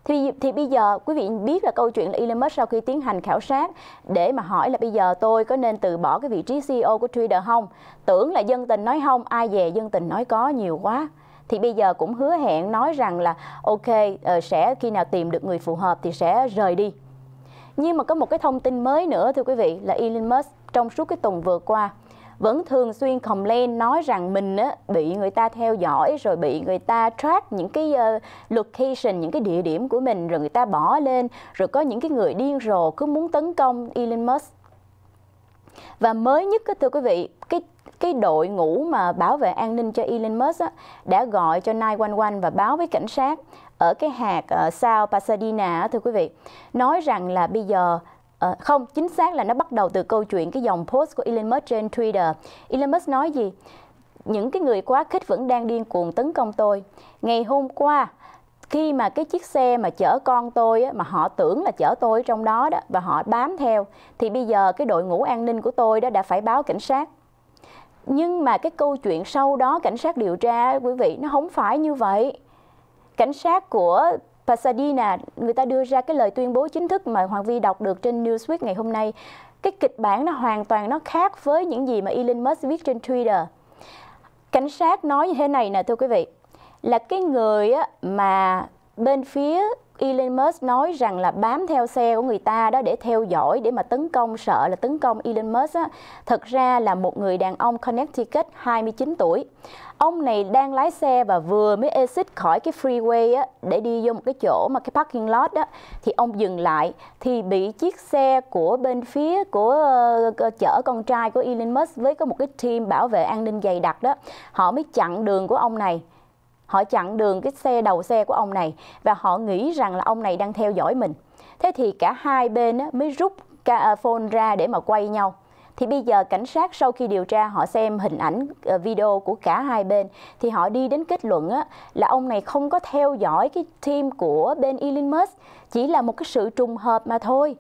thì thì bây giờ quý vị biết là câu chuyện là Elon Musk sau khi tiến hành khảo sát để mà hỏi là bây giờ tôi có nên từ bỏ cái vị trí CEO của Twitter không? Tưởng là dân tình nói không, ai về dân tình nói có nhiều quá. Thì bây giờ cũng hứa hẹn nói rằng là ok ờ, sẽ khi nào tìm được người phù hợp thì sẽ rời đi. Nhưng mà có một cái thông tin mới nữa thưa quý vị là Elon Musk trong suốt cái tuần vừa qua vẫn thường xuyên complain nói rằng mình á, bị người ta theo dõi rồi bị người ta track những cái uh, location những cái địa điểm của mình rồi người ta bỏ lên rồi có những cái người điên rồ cứ muốn tấn công Elon Musk và mới nhất thưa quý vị cái cái đội ngũ mà bảo vệ an ninh cho Elon Musk á, đã gọi cho 911 và báo với cảnh sát ở cái hạt ở ờ, South Pasadena thưa quý vị nói rằng là bây giờ uh, không chính xác là nó bắt đầu từ câu chuyện cái dòng post của Elon Musk trên Twitter Elon Musk nói gì những cái người quá khích vẫn đang điên cuồng tấn công tôi ngày hôm qua khi mà cái chiếc xe mà chở con tôi á, mà họ tưởng là chở tôi trong đó đó và họ bám theo thì bây giờ cái đội ngũ an ninh của tôi đó đã phải báo cảnh sát nhưng mà cái câu chuyện sau đó cảnh sát điều tra quý vị nó không phải như vậy cảnh sát của và Sadina người ta đưa ra cái lời tuyên bố chính thức mà Hoàng Vi đọc được trên Newsweek ngày hôm nay cái kịch bản nó hoàn toàn nó khác với những gì mà Elon Musk viết trên Twitter cảnh sát nói như thế này nè thưa quý vị là cái người mà bên phía Elon Musk nói rằng là bám theo xe của người ta đó để theo dõi để mà tấn công sợ là tấn công Elon Musk á, thật ra là một người đàn ông Connecticut 29 tuổi. Ông này đang lái xe và vừa mới exit khỏi cái freeway á, để đi vô một cái chỗ mà cái parking lot đó thì ông dừng lại thì bị chiếc xe của bên phía của uh, chở con trai của Elon Musk với có một cái team bảo vệ an ninh dày đặc đó họ mới chặn đường của ông này họ chặn đường cái xe đầu xe của ông này và họ nghĩ rằng là ông này đang theo dõi mình. Thế thì cả hai bên mới rút à, phone ra để mà quay nhau. Thì bây giờ cảnh sát sau khi điều tra họ xem hình ảnh ờ, video của cả hai bên thì họ đi đến kết luận là ông này không có theo dõi cái team của bên Elon Musk, chỉ là một cái sự trùng hợp mà thôi.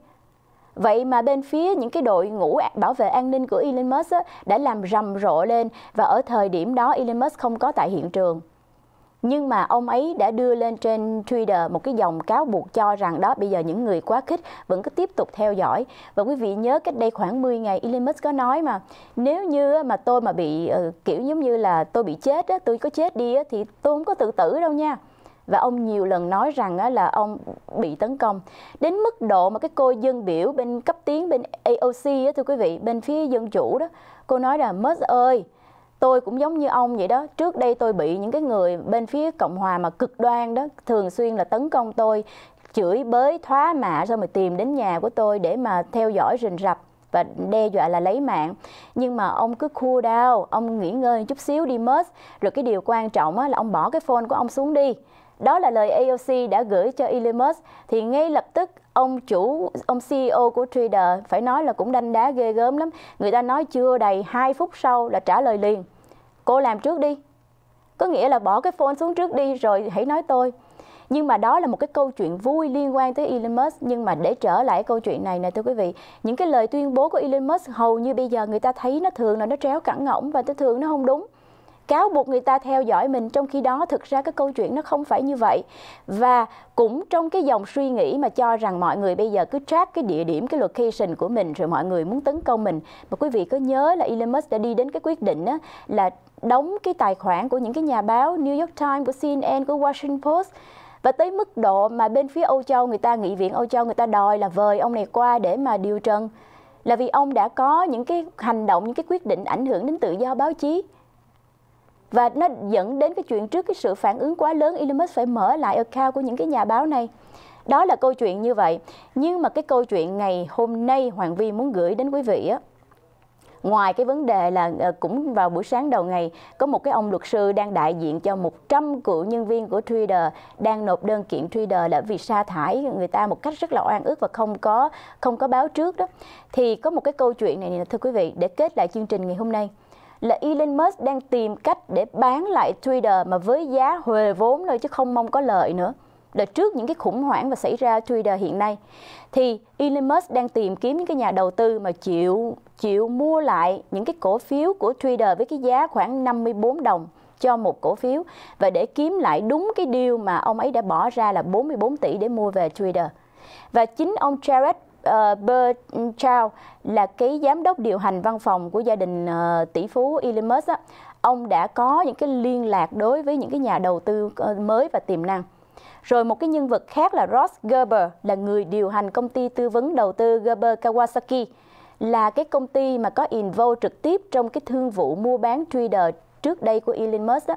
Vậy mà bên phía những cái đội ngũ bảo vệ an ninh của Elon Musk đã làm rầm rộ lên và ở thời điểm đó Elon Musk không có tại hiện trường nhưng mà ông ấy đã đưa lên trên Twitter một cái dòng cáo buộc cho rằng đó bây giờ những người quá khích vẫn cứ tiếp tục theo dõi và quý vị nhớ cách đây khoảng 10 ngày Elon Musk có nói mà nếu như mà tôi mà bị ờ, kiểu giống như là tôi bị chết á, tôi có chết đi á, thì tôi không có tự tử đâu nha và ông nhiều lần nói rằng là ông bị tấn công đến mức độ mà cái cô dân biểu bên cấp tiến bên AOC á, thưa quý vị bên phía dân chủ đó cô nói là Musk ơi tôi cũng giống như ông vậy đó trước đây tôi bị những cái người bên phía cộng hòa mà cực đoan đó thường xuyên là tấn công tôi chửi bới thóa mạ xong mà tìm đến nhà của tôi để mà theo dõi rình rập và đe dọa là lấy mạng nhưng mà ông cứ cool đau ông nghỉ ngơi chút xíu đi mất rồi cái điều quan trọng là ông bỏ cái phone của ông xuống đi đó là lời AOC đã gửi cho Elon Musk thì ngay lập tức ông chủ ông CEO của Trader phải nói là cũng đanh đá ghê gớm lắm người ta nói chưa đầy 2 phút sau là trả lời liền cô làm trước đi có nghĩa là bỏ cái phone xuống trước đi rồi hãy nói tôi nhưng mà đó là một cái câu chuyện vui liên quan tới Elon Musk nhưng mà để trở lại câu chuyện này nè thưa quý vị những cái lời tuyên bố của Elon Musk hầu như bây giờ người ta thấy nó thường là nó tréo cẳng ngỗng và nó thường nó không đúng cáo buộc người ta theo dõi mình trong khi đó thực ra cái câu chuyện nó không phải như vậy và cũng trong cái dòng suy nghĩ mà cho rằng mọi người bây giờ cứ track cái địa điểm cái location của mình rồi mọi người muốn tấn công mình mà quý vị có nhớ là Elon Musk đã đi đến cái quyết định đó là đóng cái tài khoản của những cái nhà báo New York Times của CNN của Washington Post và tới mức độ mà bên phía Âu Châu người ta nghị viện Âu Châu người ta đòi là vời ông này qua để mà điều trần là vì ông đã có những cái hành động những cái quyết định ảnh hưởng đến tự do báo chí và nó dẫn đến cái chuyện trước cái sự phản ứng quá lớn Elon Musk phải mở lại account của những cái nhà báo này đó là câu chuyện như vậy nhưng mà cái câu chuyện ngày hôm nay Hoàng Vi muốn gửi đến quý vị á ngoài cái vấn đề là ờ, cũng vào buổi sáng đầu ngày có một cái ông luật sư đang đại diện cho 100 cựu nhân viên của Twitter đang nộp đơn kiện Twitter là vì sa thải người ta một cách rất là oan ức và không có không có báo trước đó thì có một cái câu chuyện này, này thưa quý vị để kết lại chương trình ngày hôm nay là Elon Musk đang tìm cách để bán lại Twitter mà với giá huề vốn thôi chứ không mong có lợi nữa đợt trước những cái khủng hoảng và xảy ra Twitter hiện nay thì Elon Musk đang tìm kiếm những cái nhà đầu tư mà chịu chịu mua lại những cái cổ phiếu của Twitter với cái giá khoảng 54 đồng cho một cổ phiếu và để kiếm lại đúng cái điều mà ông ấy đã bỏ ra là 44 tỷ để mua về Twitter. Và chính ông Jared uh, ờ, Bertrand là cái giám đốc điều hành văn phòng của gia đình uh, tỷ phú Elon Musk á, ông đã có những cái liên lạc đối với những cái nhà đầu tư ờ, mới và tiềm năng. Rồi một cái nhân vật khác là Ross Gerber là người điều hành công ty tư vấn đầu tư Gerber Kawasaki là cái công ty mà có involve trực tiếp trong cái thương vụ mua bán trader trước đây của Elon Musk đó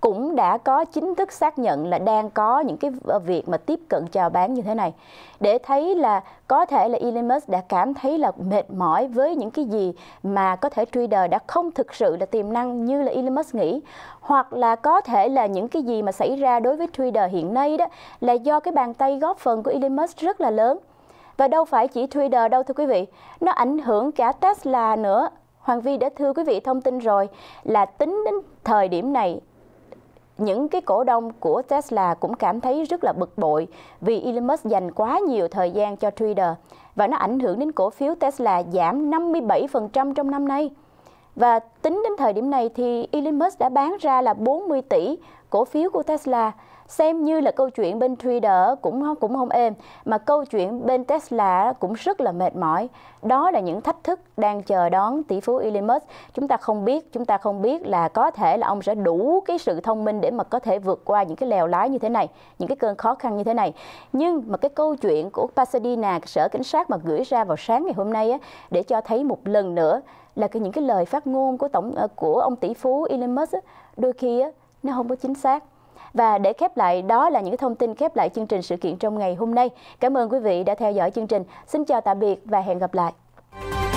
cũng đã có chính thức xác nhận là đang có những cái việc mà tiếp cận chào bán như thế này để thấy là có thể là Elon Musk đã cảm thấy là mệt mỏi với những cái gì mà có thể trader đã không thực sự là tiềm năng như là Elon Musk nghĩ hoặc là có thể là những cái gì mà xảy ra đối với trader hiện nay đó là do cái bàn tay góp phần của Elon Musk rất là lớn và đâu phải chỉ trader đâu thưa quý vị nó ảnh hưởng cả Tesla nữa Hoàng Vi đã thưa quý vị thông tin rồi là tính đến thời điểm này những cái cổ đông của Tesla cũng cảm thấy rất là bực bội vì Elon Musk dành quá nhiều thời gian cho trader và nó ảnh hưởng đến cổ phiếu Tesla giảm 57% trong năm nay. Và tính đến thời điểm này thì Elon Musk đã bán ra là 40 tỷ cổ phiếu của Tesla xem như là câu chuyện bên Twitter cũng cũng không êm mà câu chuyện bên Tesla cũng rất là mệt mỏi. Đó là những thách thức đang chờ đón tỷ phú Elon Musk. Chúng ta không biết, chúng ta không biết là có thể là ông sẽ đủ cái sự thông minh để mà có thể vượt qua những cái lèo lái như thế này, những cái cơn khó khăn như thế này. Nhưng mà cái câu chuyện của Pasadena, sở cảnh sát mà gửi ra vào sáng ngày hôm nay á, để cho thấy một lần nữa là cái những cái lời phát ngôn của tổng ờ, của ông tỷ phú Elon Musk á, đôi khi á, nó không có chính xác và để khép lại, đó là những thông tin khép lại chương trình sự kiện trong ngày hôm nay. Cảm ơn quý vị đã theo dõi chương trình. Xin chào tạm biệt và hẹn gặp lại.